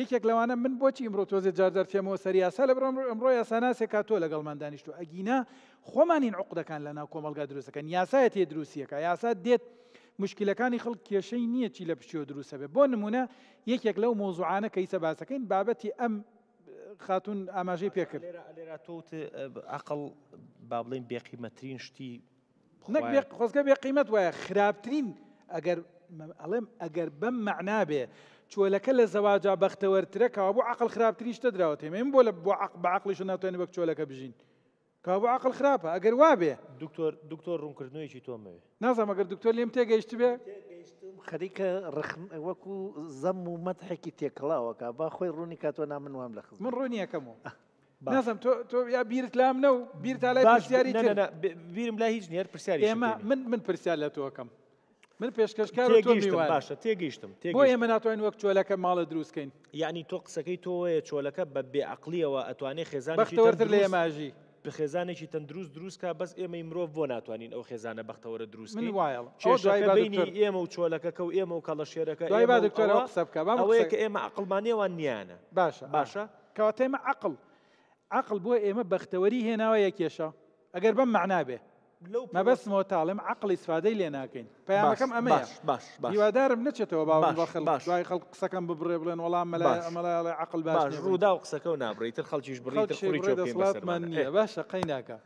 یەکێک لەوانە من بۆچی ئمرۆ تۆزێ جارجار تێمەوە سەریاسا لە بڕم ئەمڕۆ یاساناسێک کاتۆ لەگەڵمان دانیشت و ئەگینا خۆمانین عقدەکان لەناو کۆمەلگا دروستەکەن یاسایەت تێ دروستیەکە یاسا دێت مشکلەکانی خەڵک کێشەی نییە چی لە پشتیۆ دروست بێ بۆ نمونە یەکێک لەو مۆزوعانە کەی سەباسەکەین بابەتی ئەم خاتون ئاماژەی پێکرد ئەقل با بڵین بێقیمەترین شتی خۆزگە بێقیمەت وایە خراپترین ئەگەر ئەڵێم ئەگەر بەم معنابێ چۆلەکە لە زەواجا بەختەوەرترەکەەوە بۆ عقل خراپتری شتە درراوە تێمێن بۆ لە بۆ عق بەعقلیش ناتوانێت بەک چۆلەکە بژین. کا بۆ عقل خراپە ئەگەر وابێ دکتۆر دکتۆر ڕوونکردنویکی تۆمەوێ نازام ئەگەر دکتۆر لێم تێگەیشت بێ خەریکە وەکو زەم و مەتحێکی تێکڵاوەکە با خۆی ڕوونی کاتۆ نامن وام لە خز من ڕوونیەکەمەوە. نازم تۆ یا بیرت لام نە و بیر تا لای پرسیاری بیرم لا هیچ نیێر پرسیاری ئێمە من من پرسیار لە تۆکەم من پێشکەشکار باشە تێگەیشتم بۆ ئێمە ناتوانین وەک چۆلەکە ماڵە دروستکەین یعنی تۆ قسەکەی تۆیە چۆلەکە بە بێعقلیەوە ئەتوانێت خێزان بەختەوەتر لە ئێماژی بخێزانێکی تەندروست دروستکە بەس ئێمەی مرۆڤ بۆ ناتوانین ئەو خێزانە بەختەوەرە دروست من وایڵ ئێمە و چۆلەکەکە و ئێمە و کەڵە شێرەکە دوای با دکتۆرە قسە بکە ئەوەیە کە ئێمە عقلمانێوان نیانە باشە باشە کەواتێمە عقل عقل بۆ ئێمە بەختەوەری هێناوە یەکێشە ئەگەر بەم معنابێ مەبەست مۆتاڵم عقلی سوادەی لێ ناکەین پەیامەکەم ئەمە باش هیوادارم نەچێتەوە باوان بەخل دوای خەڵ قسەکەم ببڕێ بڵێن وەڵام مەلامەڵێ عقل باش ڕوودا و قسەکە و نابڕیتر خەڵکیش بڕیتڵاتمان نیە باشە قەی ناکە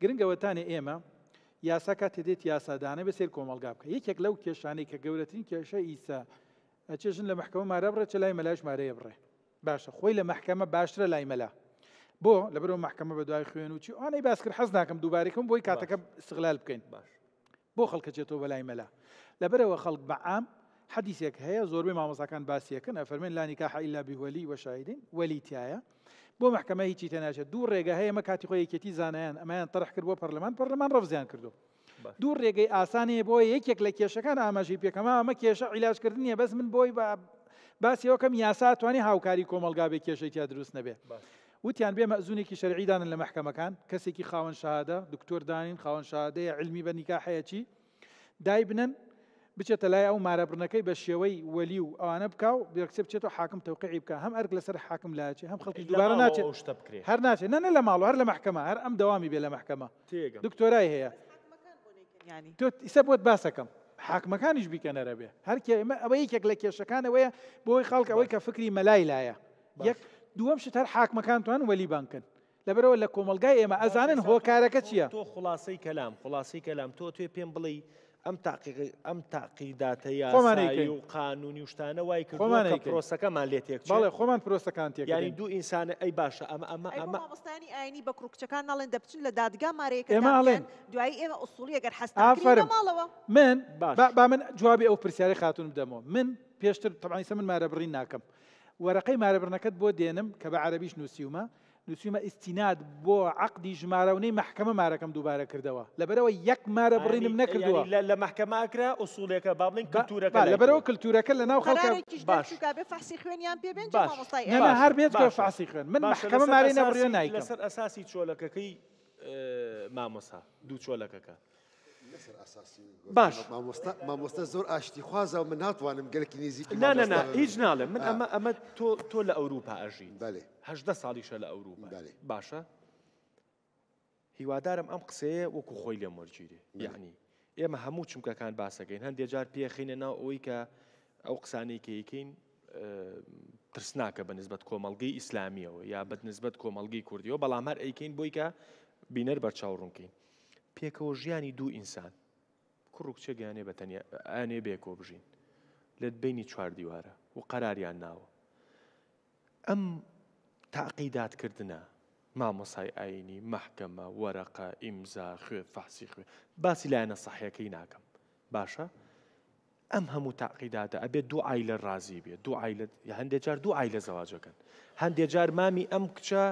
گرنگەوەتانی ئێمە یاساکە تێدێت یاسادانە بەسێر کۆمەلگا بکە یەکێک لەو کێشانەی کە گەورەترین کێشە ئیسا ئەچێژن لە محکەمە مارە بڕێ چ لای مەلاش مارەیە بڕێ باشە خۆی لە محکەمە باشترە لای مەلا بۆ لە بەرەوە محکەمە بە دوای خوێن و چی ئەوانەی حەز ناکەم دووبارێکم بۆی کاتەکە استقلال بکەین باش بۆ خەڵکەچێتەوە بەلای مەلا لەبەرەوە خەڵک بەعام حەدیسێک هەیە زۆربەی مامۆساکان باسیەکەن ئەفەرمێن لانی کا حیلا بیوەلی وەشاهدین وەلی تایە بۆ محکەمە هیچی تەناچێت دوو ڕێگە هەیە مە کاتی خۆی یەکێتی زانایان ئەمایان تەرح کرد بۆ پەرلەمان پەرلەمان ڕفزیان کردو دوو ڕێگەی ئاسانەیە بۆ یەکێک لە کێشەکان ئاماژی پێکەمە ئەمە کێشە عیلاجکردنیە بەس من بۆی باسیەوەکەم یاسا توانانی هاوکاری کۆمەلگا بێ کێشەی تیا دروست نەبێ وتیان بێ مەزونێکی شەرعیدان لە مەحکەمەکان کەسێکی خاوەن شادە دکتۆر دانین خاوەن شادەیە علمی بە نیکاحەیەکی دای بنن بچێتە لای ئەو مارەبرنەکەی بە شێوەی وەلی و ئەوانە بکاو بێکسب بچێت و حاکم تەوقعی بکە هەم ئەرگ لەسەر حاکم لاچێ هەم خەڵکی دوبارە ناچێت شتە بکرێت هەر ناچێت نەنە لە ماڵ هەر لە محکەمە هەر ئەم دەوامی بێ لە محکەمە دکتۆرای هەیە يعني. تۆ ئیسە بۆت باسەکەم حاکمەکانیش بیکەنەرە بێ هەر ئەمە ئەوە یەکێک لە کێشەکانەوەیە بۆی خەڵک ئەوەی کە فکری مەلای لایە یەک دوام هر حاک دووەمشت هەر حاکمەکانتوان ولی بانکن لەبەرەوە لە کۆمەلگای ئێمە هو هۆکارەکە چییە تو خلاصی کلام خلاصی کلام تو توی پیم تۆ ام پێم ام ئەم ئەم تاقیداتەیە و قانونی شتانە وای که کردمانە پرۆسەکەمان لێت تێک باڵێ خۆمان پرۆستەکان تێک یانی دوو اما اما باشە ئەمە ئەمە ئەمە ئەستانی ئاینی دبتن لدادگا ماریک اما الان دادگا اما اصولی اگر حس ئوسولیەگەر مالوا من با من جوابی او پرسیاری خاتون بدەمەوە من پیشتر پێشتر تەعیسە من مارە برین ناکەم. وەرەقەی مارەبرنەکەت بۆ دێنم کە بە عربیش نووسیومە نووسیمە ئیسینات بۆ عقدی ژمارەونەی محکمە مارەکەم دووبارە کردەوە لەبەرەوە یەک مارە بڕینم نەکردووە لە محکەماکرا بابلين با بڵین کللتورەکە لەبەرەوە کللتورەکە لە ناو خەڵکە باش فاسی خوێنیان پێبێن هەر بێت فاسی خوێن من محکەمە ماری نەبڕێن نایکە لەسەر ئەساسی چۆلەکەەکەی مامۆسا دوو چۆلەکەەکە باش مامۆستا زۆر ئاشتی خوازە و من ناتوانم گەلکی نزیک نانەنا هیچ ناڵێ من ئەمە ئەمە تۆ تۆ لە ئەوروپا ئەژین هەدە ساڵیشە لە ئەوروپا باشە هیوادارم ئەم قسەیە وەکو خۆی لێ مۆرجگیری یعنی ئێمە هەموو چمکەکان باسەکەین هەندێک جار پێخینە ناو ئەوی کە ئەو قسانێکیکەین ترسناکە بە نسبت کۆمەلگەی ئیسلامیەوە یا بە نسبت کۆمەلگەی کوردیەوە بەڵام هەر ئەیکەین بۆیکە بینەر بەرچاو ڕوونکەین پێکەوە ژیانی دوو ئینسان کوڕکچە گیانێ بە تەنیا ئانێ بێکۆ بژین لە بینی چوار دیوارە و قەراریان ناوە ئەم تاقیدادکردە مامۆسای ئاینی مەحکەمە وەرەقە ئیمزا خوێ فاسی خوێ باسی لایەنە سەحەکەی ناکەم باشە ئەم هەموو تاقیدادە ئەبێت دوو ئایلە ڕازی بێت دوو هەندێک جار دوو ئایلە زەواجەکەن هەندێک جار مامی ئەم کچە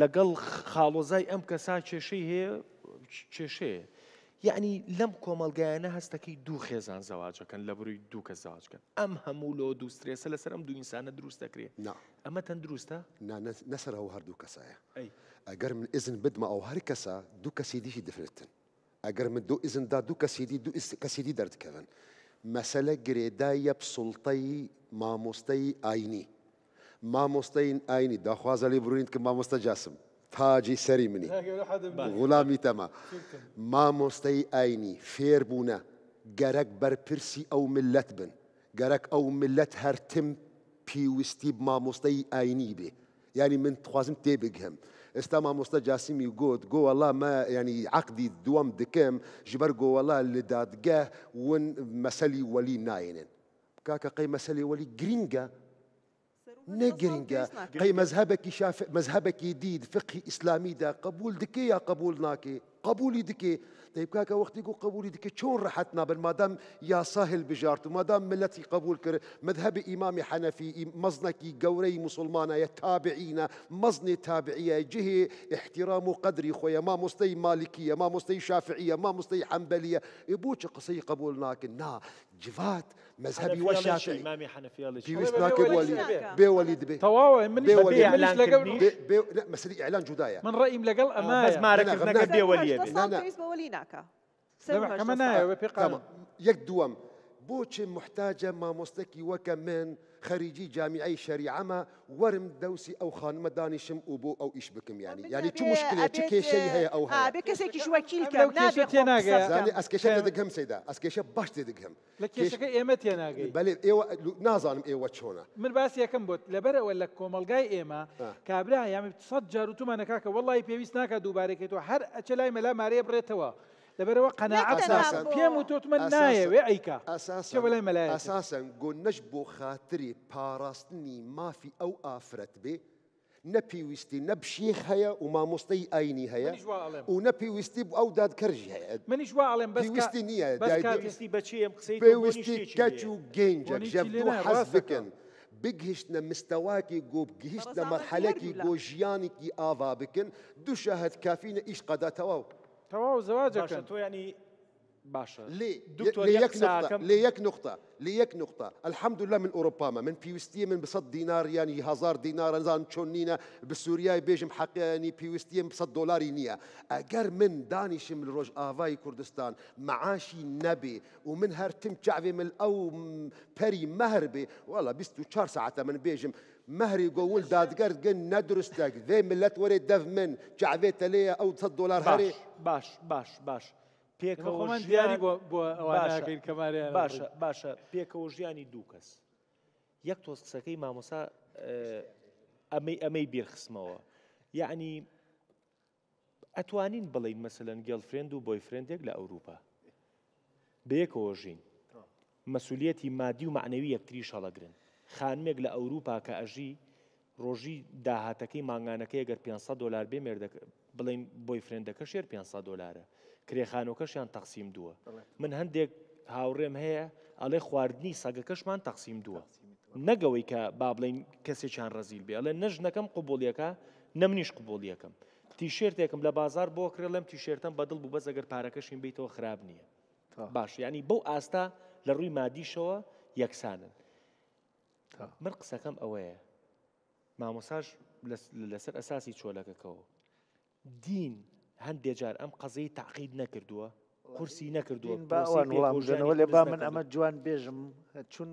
لەگەڵ خاڵۆزای ئەم کەسا کێشەی هەیە کێشەیە یعنی لەم کۆمەلگایانە هەستەکەی دوو خێزان زەواجەکەن لە بڕووی دوو کە زاواجکەن ئەم هەموو لۆ دووسێسە لەسەر ئەم دووئسانە دروست دەکرێت ئەمە تەندروستە نەسەر ئەو هەردوو کەسایە ئەگەر من ئزن بدمە ئەو هەر کەسە دوو کەسی دیشی دەفرێتن ئەگەر من دوو ئزندا دوو کەسیدی دوو کەسیدی دەردکەن مەسەلە گرێدایە پسڵتەی مامۆستەی ئاینی مامۆستەین ئاینی داخوازە لێ بڕویند کە مامۆستە جاسم تاجی سری منی غلامی تەما ايني ئاینی فێر بوونە بر بەرپرسی او ملت بن ملت ئەو ملەت هەرتم پیویستی مامۆستای ئاینی بێ ینی من خوازم مستا ئێستا مامۆستا جاسیمی والله ما يعني عقدی دوام دکەم جبر بەر والله لە دادگە ون مەسەلی ولي ناێنن كاكا قەی مەسەلی وەلی گرینگە نجرينجا قي مذهبك شاف مذهبك جديد فقه اسلامي دا قبول دكي يا قبول ناكي قبول دكي طيب كاكا وقت يقول قبولي ديك شون رحتنا مادام يا سهل بجارتو مادام ملتي قبول كر مذهب إمام حنفي مزنكي قوري مسلمانا تابعينا مزني تابعية جهة احترام قدري خويا ما مستي مالكية ما مستي شافعية ما مستي حنبلية يبوش قصي قبولناك نا جفات مذهبي وشافعي إمامي حنفي الله يشفي بيوسناك بوليد بوليد بي تواوا منش بي إعلان بي لا مسألة إعلان جداية من رأيي ملقل آه، بس ما ركبناك بي وليد هناك سبع كمان يكدوم بوتش محتاجة ما مستكي وكمان خريجي جامعي شريعة ما ورم دوسي أو خان مداني شم أبو أو إيش بكم يعني يعني شو مشكلة شو شيء هي أو هي آه بكسي شو وكيل كم لو نابي خوب زاني أسكيشة تدقهم سيدا أسكيشة باش تدقهم لكيشة كي يا ناقي بلي إيوة نازانم إيوة شونا من بس يا كم بوت لبرق ولا كومالجاي إيما آه. كابرا يعني بتصدجر وتما نكاكا والله يبي يسناك دوبارك تو هر أشلاي ملا ماري بريتوا لبروا قناعة أساسا بيمو من ناية وعيكا أساسا شو الملائكة أساسا قول نجبو خاطري باراستني ما في أو آفرت به نبي ويستي نبشيخ هيا وما مستي ايني هيا ونبي ويستي او داد كرجي هيا من جوا علم بس ويستي نيا بس كا ويستي بچي ام قسيت ويستي كاتو جينجر جابدو حزبكن بجهشنا مستواكي جو بجهشنا مرحلكي جو جيانكي آفا بكن دو شاهد كافينا إيش قدا تواو تواو زواجك تو يعني باشا ليه دكتور ليك نقطة ليك نقطة ليك نقطة الحمد لله من أوروبا ما من بيوستي من بصد دينار يعني هزار دينار زان تشونينا بالسوريا بيجم حق يعني بيوستي بصد دولار نيا أجر من دانيش من روج آفاي كردستان معاشي نبي ومن هرتم شعبي من أو بري مهربي والله بيستو شار ساعة من بيجم مهري قول داد قرد قن ندرستك ذي ملت وري دف من جعبيت ليا او تصد دولار هاري باش باش باش بيك پێکە ژیانی باشە باشە پێکەوە ژیانی تساكي ما مسا أمي أمي بير خسموا يعني أتوانين ئەتوانین مثلا جيل گەلفرێنند و بوي فرێندێک لە ئەوروپا بيك وجين آه. مەسوولەتی مادی ومعنوية معنەوی یەکتری شەڵەگرن خانمێک لە ئەوروپا کە ئەژی ڕۆژی داهاتەکەی ماگانەکەی گەر 500 دلار بێ مێردەکە بڵین بۆی فرێندەکە شێر 500 دلارە کرێخانەکەشیان تەقسیم دووە من هەندێک هاوڕێم هەیە ئەڵێ خواردنی سەگەکەشمان تەقسیم دووە نەگەوەی کە با بڵین کەسێکیان ڕزیل بێ ئەڵێ نەژنەکەم قوبڵیەکە نەمنیش قوبڵیەکەم تیشێرتێکم لە بازار بۆ کرێ لەم تیشێرتم بەدڵ بوو بەزەگەر پارەکەشین بیتەوە خراب نییە باش ینی بەو ئاستا لە ڕووی مادیشەوە یەکسانن من قسەکەم ئەوەیە مامۆساژ لەسەر ئەساسی چۆلەکەکەەوە دین هەندێجار ئەم قەزەی تاقید نەکردووە قورسی نەکردووە باوان وڵامژنەوە لێ با من ئەمە جوان بێژم چون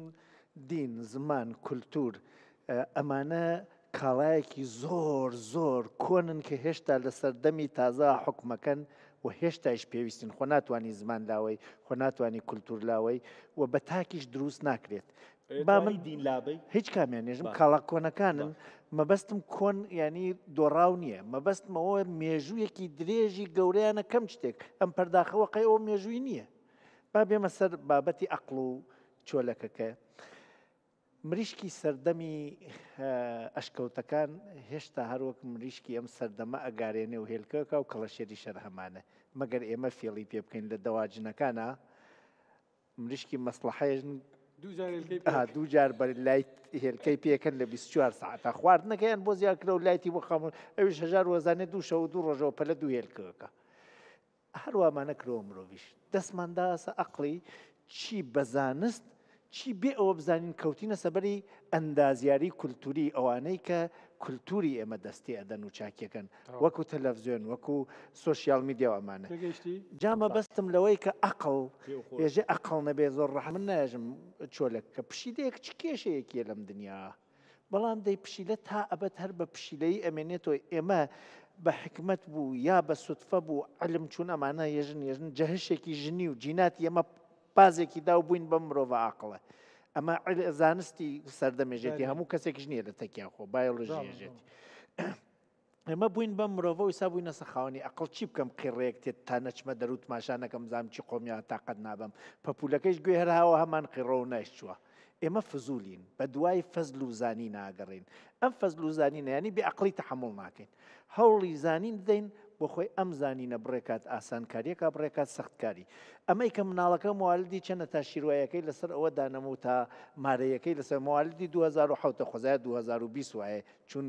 دین زمان کولتور ئەمانە کاڵایەکی زۆر زۆر کۆنن کە هێشتا لە سەردەمی تازا حکومەکەن و هێشتاش پێویستن خۆ ناتوانانی زمان لاوەی خۆ ناتوانانی کولتور لاوەی و بە تاکیش دروست ناکرێت با من دینلابی هیچ کامیان نێژم کاڵاکۆنەکانن مەبەستم کۆن ینی دۆڕاو نییە مەبەستمەوە مێژوویەکی درێژی گەورەیانە کەم شتێک ئەم پەرداخەوە قەی ئەوە مێژووی نییە با بێمە سەر بابەتی ئەقل و چۆلەکەکە مریشکی سەردەمی ئەشکەوتەکان هێشتا هەروەک مریشکی ئەم سەردەمە ئەگارێنێ و هێلکەکە و کەڵەشێری شەر هەمانە مەگەر ئێمە فێڵی پێ بکەین لە دەواجنەکانە مریشکی مەسلحەیژن دووجار بە لای هێلکەی پێکەن لە 24 ساعتا خواردنەکەیان بۆ زیاکرە و لایتی بۆ خەمون ئەوش هەژار وەزانێت دوو شەو دوو ڕۆژەوە پەلە دوو هێلکەکە. هەروەمانە کرۆ مرۆڤش دەستمانداسە ئەقلی چی بەزانست چی بێ ئەوە بزانین کەوتینە سەبەری ئەندازیاری کولتوری ئەوانەی کە کولتوری ئێمە دەستی ئەدەن و چاکیەکەن وەکو تەلەڤزیۆن وەکو سوسیال میدییا ئەمانە جامە بەستم لەوەی کە ئەقل ێژێ ئەقل نەبێ زۆر ڕحم ناژم چۆلک کە پشیلەیەک چ کێشەیەکیە لەم دنیا بەڵام دەی پشیلە تا ئەبەت هەر بە پشیلەی ئەمێنێتەوە ئێمە بە حکمت بوو یا بە سوتفە بوو علم چوون ئەمانە ێژن ێژن جەهشێکی ژنی و جینات ئێمە پازێکی دا بووین بە مرۆڤ عقلە. ئەمە زانستی سەردەمێژێتی هەموو کەسێکیش نییە لە تەکیا خۆ بایۆلژیژێتی. ئێمە بووین بە مرۆڤ ویسا بووینە سەخاوەنی ئەقل چی بکەم قیڕێک تێت تا نەچمە دەروت ماشانەکەم زام چی قۆمیان تااقەت نابم پەپولەکەیش گوێ هەرهاوە هەمان قیڕۆ و نەشتووە. ئێمە فزولین بە دوای فەزل و زانی ناگەڕین ئەم فەزل و زانینیانی بێ ئەقلی تەحمل ناکەین هەوڵی زانین دەین بۆ خۆی ئەم زانینە بڕێکات ئاسانکاریەکە بڕێکات سەختکاری ئەمەی کە مناڵەکە موالیدی چەنە تا شیروایەکەی لەسەر ئەوە دانەمە تا مارەیەکەی لەسەر موالیدی 2010 خۆزای 2020 وایە چون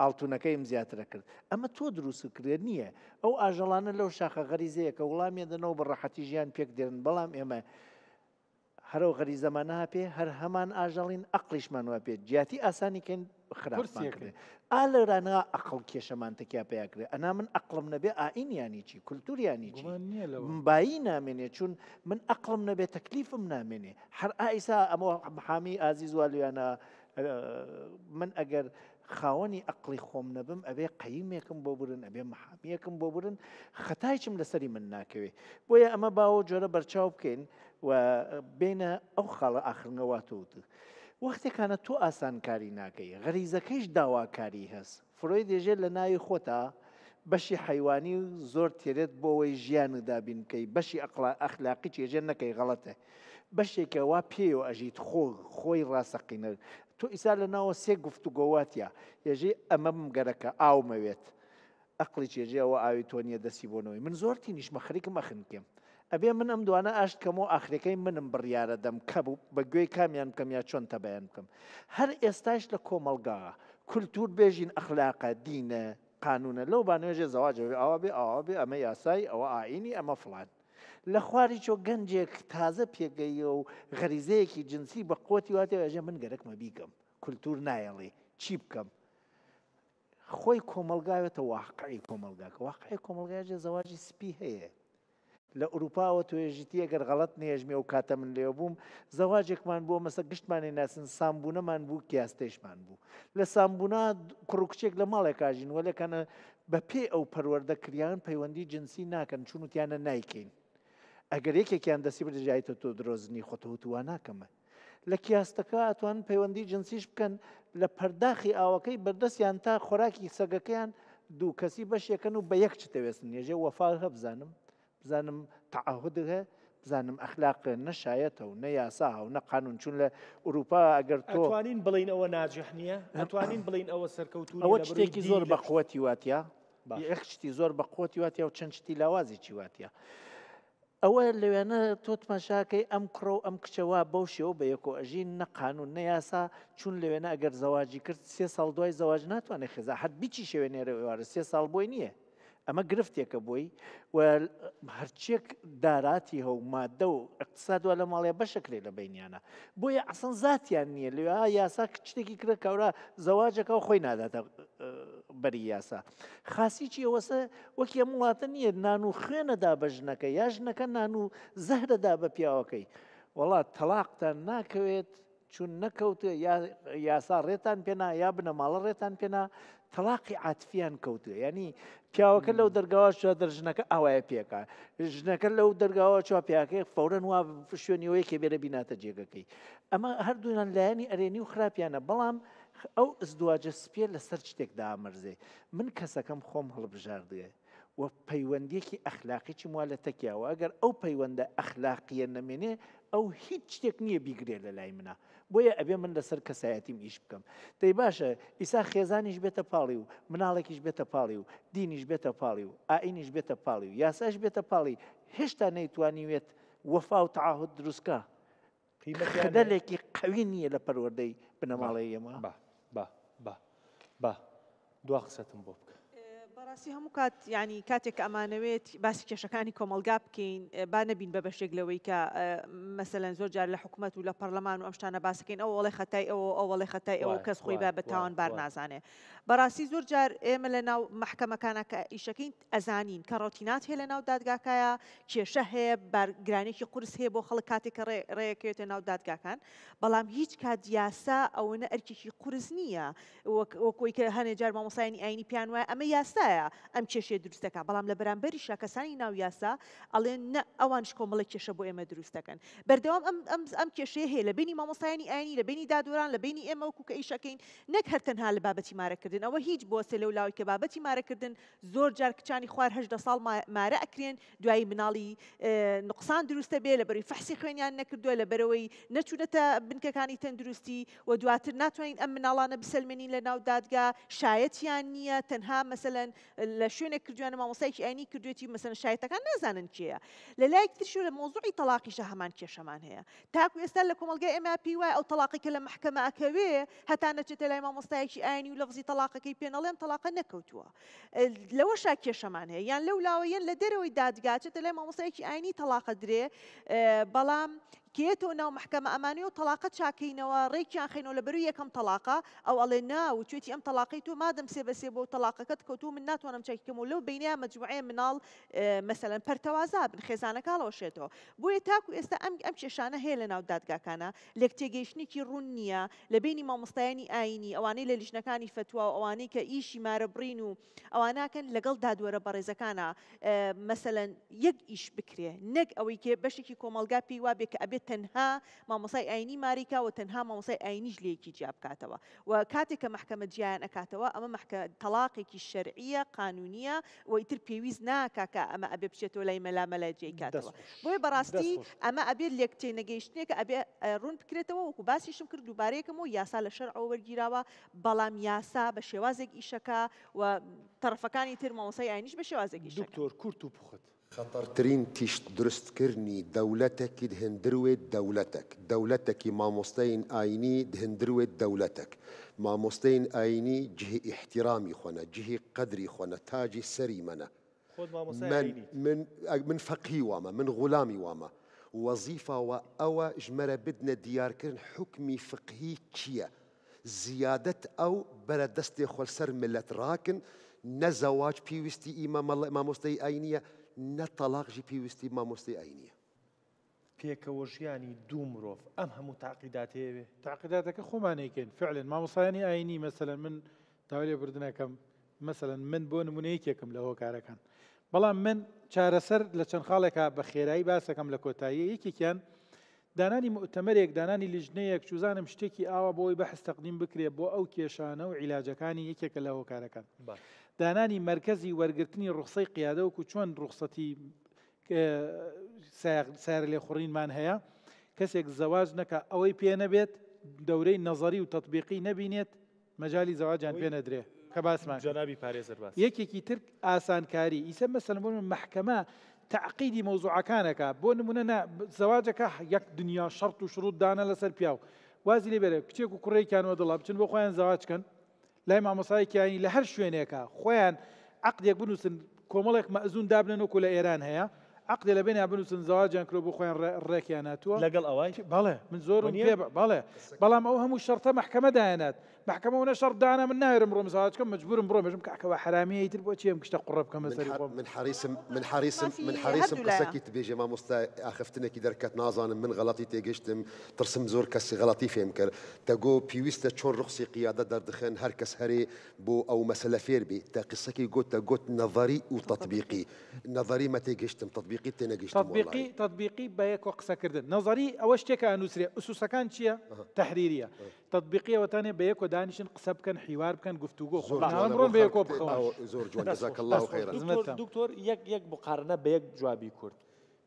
ئاڵتونەکەیم زیاترە کرد ئەمە تۆ دروستکرێن نییە ئەو ئاژەڵانە لەو شاخە غەریزەیە کە وڵامی دەنەوە بە ڕەحەتی ژیان پێک دێن بەڵام ئێمە. هەرو غەری زەمانە هاپێ هەر هەمان ئاژەڵین ئەقلیشمانوە پێ جیاتی ئاسانی کەین خراپکرێن ئالەرانەوە ئەقل کێشەمان تکیا پیاکرێ ئەنا من ئەقلم نەبێ ئاین ینی چی کولتوریانی چی بایی نامێنێ چون من ئەقلم نەبێ تەکلیفم نامێنێ هەر ئایسا ئەمە حامی ئازی زوالویانە من ئەگەر خاوەنی ئەقلی خۆم نەبم ئەبێ قەیمێکم بۆ برن ئەبێ محامیەکم بۆ برن خەتایچم لەسەری من ناکەوێ بۆیە ئەمە باوە جۆرە بەرچاو بکەین و بینە ئەو خاڵە ئاخرنەواتە وتە. وەختێکانە تۆ ئاسانکاری ناکەی غەریزەکەیش داواکاری هەست فرۆی دێژێت لە ناوی خۆتا بەشی حیوانی زۆر تێرێت بۆەوەی ژیانە دابین بکەی بەشی ئەقلا ئەخلاقی چێژێن نەکەی غەڵەتە بەشێکە وا پێوە ئەژیت خۆ خۆی ڕاستەقینە تۆ ئیسا لە ناوە سێ گفتوگۆواتە یێژێ ئەمە گەرەکە ئاومەوێت ئەقلی چێژێەوە ئاوی تۆنیە دەسی بۆنەوەی من زۆر تینیش مەخەریکم مەخنکێم ئەبێ من ئەم دوانە ئاشت کەمەوە ئاخرەکەی منم بڕیاە دەم کە بوو بە گوێی کامیان بکەم یا چۆن تە بەیان بکەم هەر ئێستاش لە کۆمەلگا کولتور بێژین ئەخلاقە دینە قانونە لەو بانێژێ زەواجەوێ ئەوە بێ ئەوە بێ ئەمە یاسای ئەوە ئاینی ئەمە فلان لە خواری چۆ گەنجێک تازە پێگەیە و غەریزەیەکی جنسی بە قوتی واتێ ئەژە من گەرەکمە بیکەم کولتور نایەڵێ چی بکەم خۆی کۆمەلگاوێتە واقعی کۆمەلگاکە واقعی کۆمەلگایژێ زەواجی سپی هەیە لە ئوروپاوە توێژیتیە گەر غەڵت نێژمی و کاتە من لێو بووم زەواجێکمان بووە مەسە گشتمانی ناسن سامبوونەمان بوو کیاستێشمان بوو لە سامبوونا کوڕکچێک لە ماڵێک کاژین وەلەکەنە بە پێ ئەو پەروەەردە کریان پەیوەندی جنسی ناکەن چون وتیانە نایکەین ئەگەر یەکێکیان دەسی برجایتە تۆ درۆزنی خۆتەوتوان ناکەمە لە کیاستەکە ئەتوان پەیوەندی جنسیش بکەن لە پەرداخی ئاوەکەی بەردەستیان تا خۆراکی سەگەکەیان دوو کەسی بەشێکن و بە یەک چ دەوێستن نێژێ وەفا هەبزانم بزانم تعهد هەیە بزانم ئەخلاق نەشایەتە و نەیاسا و نەقانون چون لە ئوروپا ئەگەر تۆوانین بڵین ئەوە ناجح نییە ئەتوانین بڵین ئەوە سەرکەوتون ئەوە شتێکی زۆر بە قوەتی واتیا یەخشتی زۆر بە قوتی واتیا و چەند شتی لاوازی چی واتیا. ئەوە لەوێنە تۆتمەشاکەی ئەم کڕۆ ئەم کچەوە بەو شێوە بە یەکۆ ئەژین نەقانون نەیاسا چون لەوێنە ئەگەر زەواجی کرد سێ ساڵ دوای زەواج ناتوانێت خێزا حد بیچی شوێنێرە وارە سێ ساڵ بۆی نییە. ئەمە گرفتێکە بووی هەرچێک داراتی هەو مادە و اقتصادوە لە ماڵێ بەشکرێ لە بینیانە بۆیە ئەسن زیاتیان نییە لێ یاسا شتێکی کرە کەورە زەواجەکە و خۆی ناداتە بەری یاسا خاسیی ئەوەسە وەک ئەم وڵاتە نییە نان و خوێنەدا بە ژنەکە یا ژنەکە نان و زەهرەدا بە پیاوەکەی وڵات تەلاقتان ناکەوێت چون نەکەوتە یاسا ڕێتان پێنا یا بنە ماڵە ڕێتان پێنا تەلاقی عاتفیان کەوتو ینی پیاوەکە لەو دەرگاوە چ دەژنەکە ئاوایە پێکا ژنەکە لەو دەرگاوە چا پیاکەی فورن وا شوێنیەوەیکێ بێرە بیناتە جێگەکەی ئەمە هەردوونان لایەنی ئەرێنی و خراپیانە بەڵام ئەو ئزدواجە سپێ لەسەر شتێکدا ئامرزێ من کەسەکەم خۆم هەڵبژاردێ و پەیوەندیەکی ئەخلاقی چیم وا لە تەکیاوە ئەگەر ئەو پەیوەندە ئەخلاقیە نەمێنێ ئەو هیچ شتێک نییە بیگرێ لە لای منە بۆیە ئەبێ من لەسەر کەسایەتیم ئیش بکەم دەی باشە ئیسا خێزانیش بێتە پاڵی و مناڵێکیش بێتە پاڵی و دینیش بێتە پاڵی و ئاینیش بێتە پاڵی و یاساش بێتە پاڵی هێشتا نەیتوانیوێت وەفا و تعاهد دروستکە خدەلێکی قەوی نییە لە پەروەەردەی بنەماڵی ئێمە با با با با دوا قسەتم بۆ بکە بەڕاستی هەموو کات ینی کاتێک ئەمانەوێت باسی کێشەکانی کۆمەلگا بکەین با نەبین بە بەشێک لەوەی کە مەسەلەن زۆر جار لە حکوومەت و لە پەرلەمان و ئەمشتانە باسەکەین ئەو وڵی خەتای ئەوە ئەوڵی خەتای ئەوە کەس خۆی با بە تاوان بار نازانێ بەڕاستی زۆر جار ئێمە لە ناو مححکەمەکانە کە ئیشەکەین ئەزانین کە ڕۆتینات هەیە لە ناو دادگاکایە کێشە هەیە بارگرانێکی قرس هەیە بۆ خەڵک کاتێک کە ڕێەکەوێتە ناو دادگاکان بەڵام هیچ کات یاسا ئەوەنە ئەرکێکی قرس نییە وەکۆی کە هەنێ جار مامۆسایانی ئاینی پیان وایە ئەمە یاسا وایە ئەم کێشێ دروستەکە بەڵام لە بەرامبەریشە کەسانی ناویاسا ئەڵێن نە ئەوانش کۆمەڵە کێشە بۆ ئێمە دروستەکەن بەردەوام ئەم کێشەیە هەیە لە بینی مامۆسایانی ئاینی لە بینی دادوران لە بینی ئێمە و کوکە ئیشەکەین نەک هەرتەنها لە بابەتی مارەکردن ئەوە هیچ بۆ سێ لەو لاوی کە بابەتی مارەکردن زۆر جار کچانی خوار هەشدە ساڵ مارە ئەکرێن دوایی مناڵی نقصان دروستە بێ لە بەری فەحسی خوێنیان نەکردووە لە بەرەوەی نەچوونەتە بنکەکانی تەندروستی و دواتر ناتوانین ئەم مناڵانە بسلمێنین لە ناو دادگا شایەتیان نییە تەنها مەسەن لە شوێنێک کردویانە مامۆسایکی ئاینی کردوێتی مەسن شایەتەکان نازانن کێە لە لایەک ترشو لە مۆزوعی تەلاقیشە هەمان کێشەمان هەیە تاکو ئێستا لە کۆمەلگای ئەما پی وای ئەو تەلاقیکە لە محکەمە ئەکەوێ هەتا نەچێتە لای مامۆستایکی ئاینی و لەغزی تەلاقەکەی پێنەڵێم تەلاقە نەکەوتووە لەوەشا کێشەمان هەیە یان لەو لاوەیەن لە دەرەوەی دادگاچێتە لای مامۆسایکی ئاینی تەلاقە درێ بەڵام کێتۆ ناو محکەمە ئەمانی و تەلاقە چاکەینەوە ڕێکیان خینەوە لە بەروی یەکەم تەلاقا ئەو ئەڵێ ناو کوێتی ئەم تەلاقی تۆ مادەم سێبەسێ بۆ تەلاقەکەت کەوتو من ناتوانم چاکەم و لەو بینیا مجموعەیە مناڵ مەسەن پەرتەوازا بن خێزانەکەڵەوە شێتەوە بۆیە تاکو ئێستا ئەم ئەم کێشانە هەیە لە ناو دادگاکانە لێک تێگەیشتنیی ڕوون نییە لە بینی مامۆستایانی ئاینی ئەوانەی لە لیژنەکانی فتووە ئەوانەی کە ئیشی مارە برین و ئەواناکەن لەگەڵ دادوەرە بەڕێزەکانە مەسەن یەک ئیش بکرێ نەک ئەوەی کێ بەشێکی کۆمەلگا پێی وا بێ کە ئەبێت دەتوانێت تەنها مامۆسای ئاینی ماریکا و تەنها مامۆسای ئاینیش لەیەکی جیا بکاتەوە و کاتێک کە محکمە جیان ئەکاتەوە ئەمە تەلاقێکی شەرعیە قانونیە و ئیتر پێویست ناکاکە ئەمە ئەبێ بچێتەوە لای مەلامەلا جێکاتەوە بۆی بەڕاستی ئەمە ئەبێت لێک تێنەگەیشتێک ئەبێ ڕوون بکرێتەوە وەکو باسیشم کرد دووبارێکم و یاسا لە شەر ئەوەرگیراوە بەڵام یاسا بە شێوازێک ئیشەکە و تەرفەکانی تر مامۆسای ئاینیش بە شێوازێکی دکتۆر کورت و بخت. خطر ترين تيش درست كرني دولتك دهندروي دولتك دولتك ما مستين آيني دهندروي دولتك ما مستين آيني جهي احترامي خونا جهي قدري خونا تاجي سري منا من من من فقهي واما من غلامي واما وظيفة وأوا جمرة بدنا ديار كرن حكمي فقهي كيا زيادة أو بلد خلصر ملت راكن نزواج بيوستي إمام الله إمام مستي آينية نەتەلاقژی پێویستی مامۆستی ئاینیە پێکەوە ژیانی دوو مرۆڤ ئەم هەموو تاقیدات هەیە تاقیداتەکە خۆمانێکن فعلن مامۆسایانی ئاینی مثلەن من تاولێ بردنەکەم مثلەن من بۆ نمونەیەکێکم لە هۆکارەکەن بەڵام من چارەسەر لە چەند خاڵێکا بە خێرایی باسەکەم لە کۆتایی یەکێکیان دانانی مؤتەمەرێک دانانی لیژنەیەک چوزانم شتێکی ئاوا بۆی بەحستەقنیم بکرێ بۆ ئەو کێشانە و عیلاجەکانی یەکێکە لە هۆکارەکان دانانی مرکزی وەرگرتنی ڕوخسەی قیادەوەک و چۆن ڕوخسەتی سار لێ خوڕینمان هەیە کەسێک زەواج نەکە ئەوەی پێ نەبێت دەورەی نەزەری و تطببیقی نەبینێت مەجای زەواجان پێ نەدرێ کە باسمان جنابی پارێزەر یەکێکی ترک ئاسانکاری ئیسە مەسلمون محکمە تعقیدی مۆزوعەکانەکە بۆ نمونە زەواجەکە یەک دنیا شەرت و شروط دانا لەسەر پیاو وازی لێبێرە کچێک و کوڕێکیانەوە دڵا بچن بۆ خۆیان زەواجکەن لای مامۆسایکیانی لە هەر شوێنێکە خۆیان عقدێک بنووسن کۆمەڵێک مەزون دابنن وکو لە ئێران هەیە عقدی لە بێنیا بنووسن زەواجیان کرۆ بۆ خۆیان ڕێکیان ناتوە لەگەڵ ئەوەی بەڵێ من زۆر بەڵێ بەڵام ئەو هەموو شەرتە محکەمەدایەنات محكمه ونشر دانا من ناير مرو مساج كم مجبور مرو مش مكعك حراميه يتلبو تشي مكشتا قرب كم مسري من حريص من حريص من حريص قسكي تبيجي ما مستا اخفتنا كي دركت نازان من غلطي تيجشتم ترسم زور كسي غلطي فيمكر تاجو بيويستا تشون رخصي قياده در دخن هر هري بو او مساله فيربي تا قسكي قوت قوت نظري وتطبيقي نظري ما تيجشتم تطبيقي تنجشتم تطبيقي تطبيقي بايك وقصة كردن نظري اوش تيكا نسري اسوسا كان تحريريه تطبيقيه وتاني بايك دانیشن قسە بکەن حیوار بکەن گفتوگۆ خۆڕۆن بە کۆ زۆر دکتۆر یەک یەک بقارنە بە یەک جوابی کورد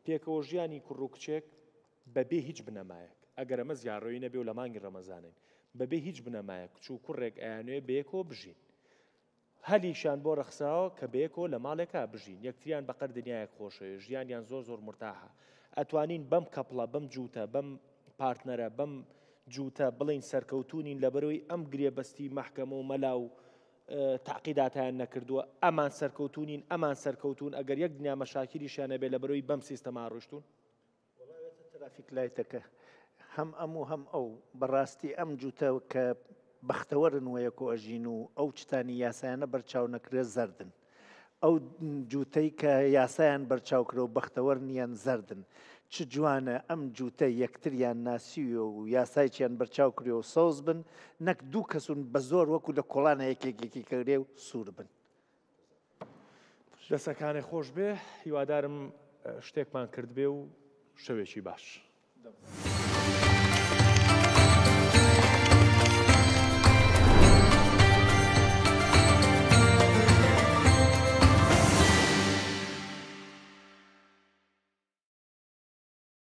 پێکەوە ژیانی کوڕووکچێک بەبێ هیچ بنەمایەک ئەگەر ئەمە زیارڕۆی نەبێ و لە مانگی ڕەمەزانین بەبێ هیچ بنەمایە کچوو کوڕێک ئایانوێ بەیەکۆ بژین هەلیشان بۆ رەخساوە کە بەیەکۆ لە ماڵێکا بژین یەکتریان بەقەر دنیاە خۆشەیە ژیانیان زۆر زۆر مرتاحە ئەتوانین بەم کەپڵە بەم جووتە بەم پارتنەرە بەم جووتە بڵین سەرکەوتونین لەبەرەوەی ئەم گرێبەستی مەحکەمە و مەلا و تاقیداتیان نەکردووە ئەمان سەرکەوتونین ئەمان سەرکەوتون ئەگەر یەک دنیا مەشاکیری شانە بێ لە بەرەوەی بەم سیستەما ڕشتون ترافیک لایتەکە هەم ئەم و هەم ئەو بەڕاستی ئەم جوتە کە بەختەوەرن وە یەک ئەژین و ئەو چتانی یاسایانە بەرچاو نەکرێت زەردن. ئەو جوتەی کە یاسایان بەرچاوکرە و بەختەوەرنیان زەردن چ جوانە ئەم جووتە یەکتریان ناسیوە و یاسایکیان بەرچاو کریەوە سەوز بن نەک دوو کەسون بە زۆر وەکو لە کۆڵانە یەکێکێکی کەرێ و سوور بن. دەسەکانی خۆش بێ هیوادارم شتێکمان کرد بێ و شەوێکی باش. Thank you.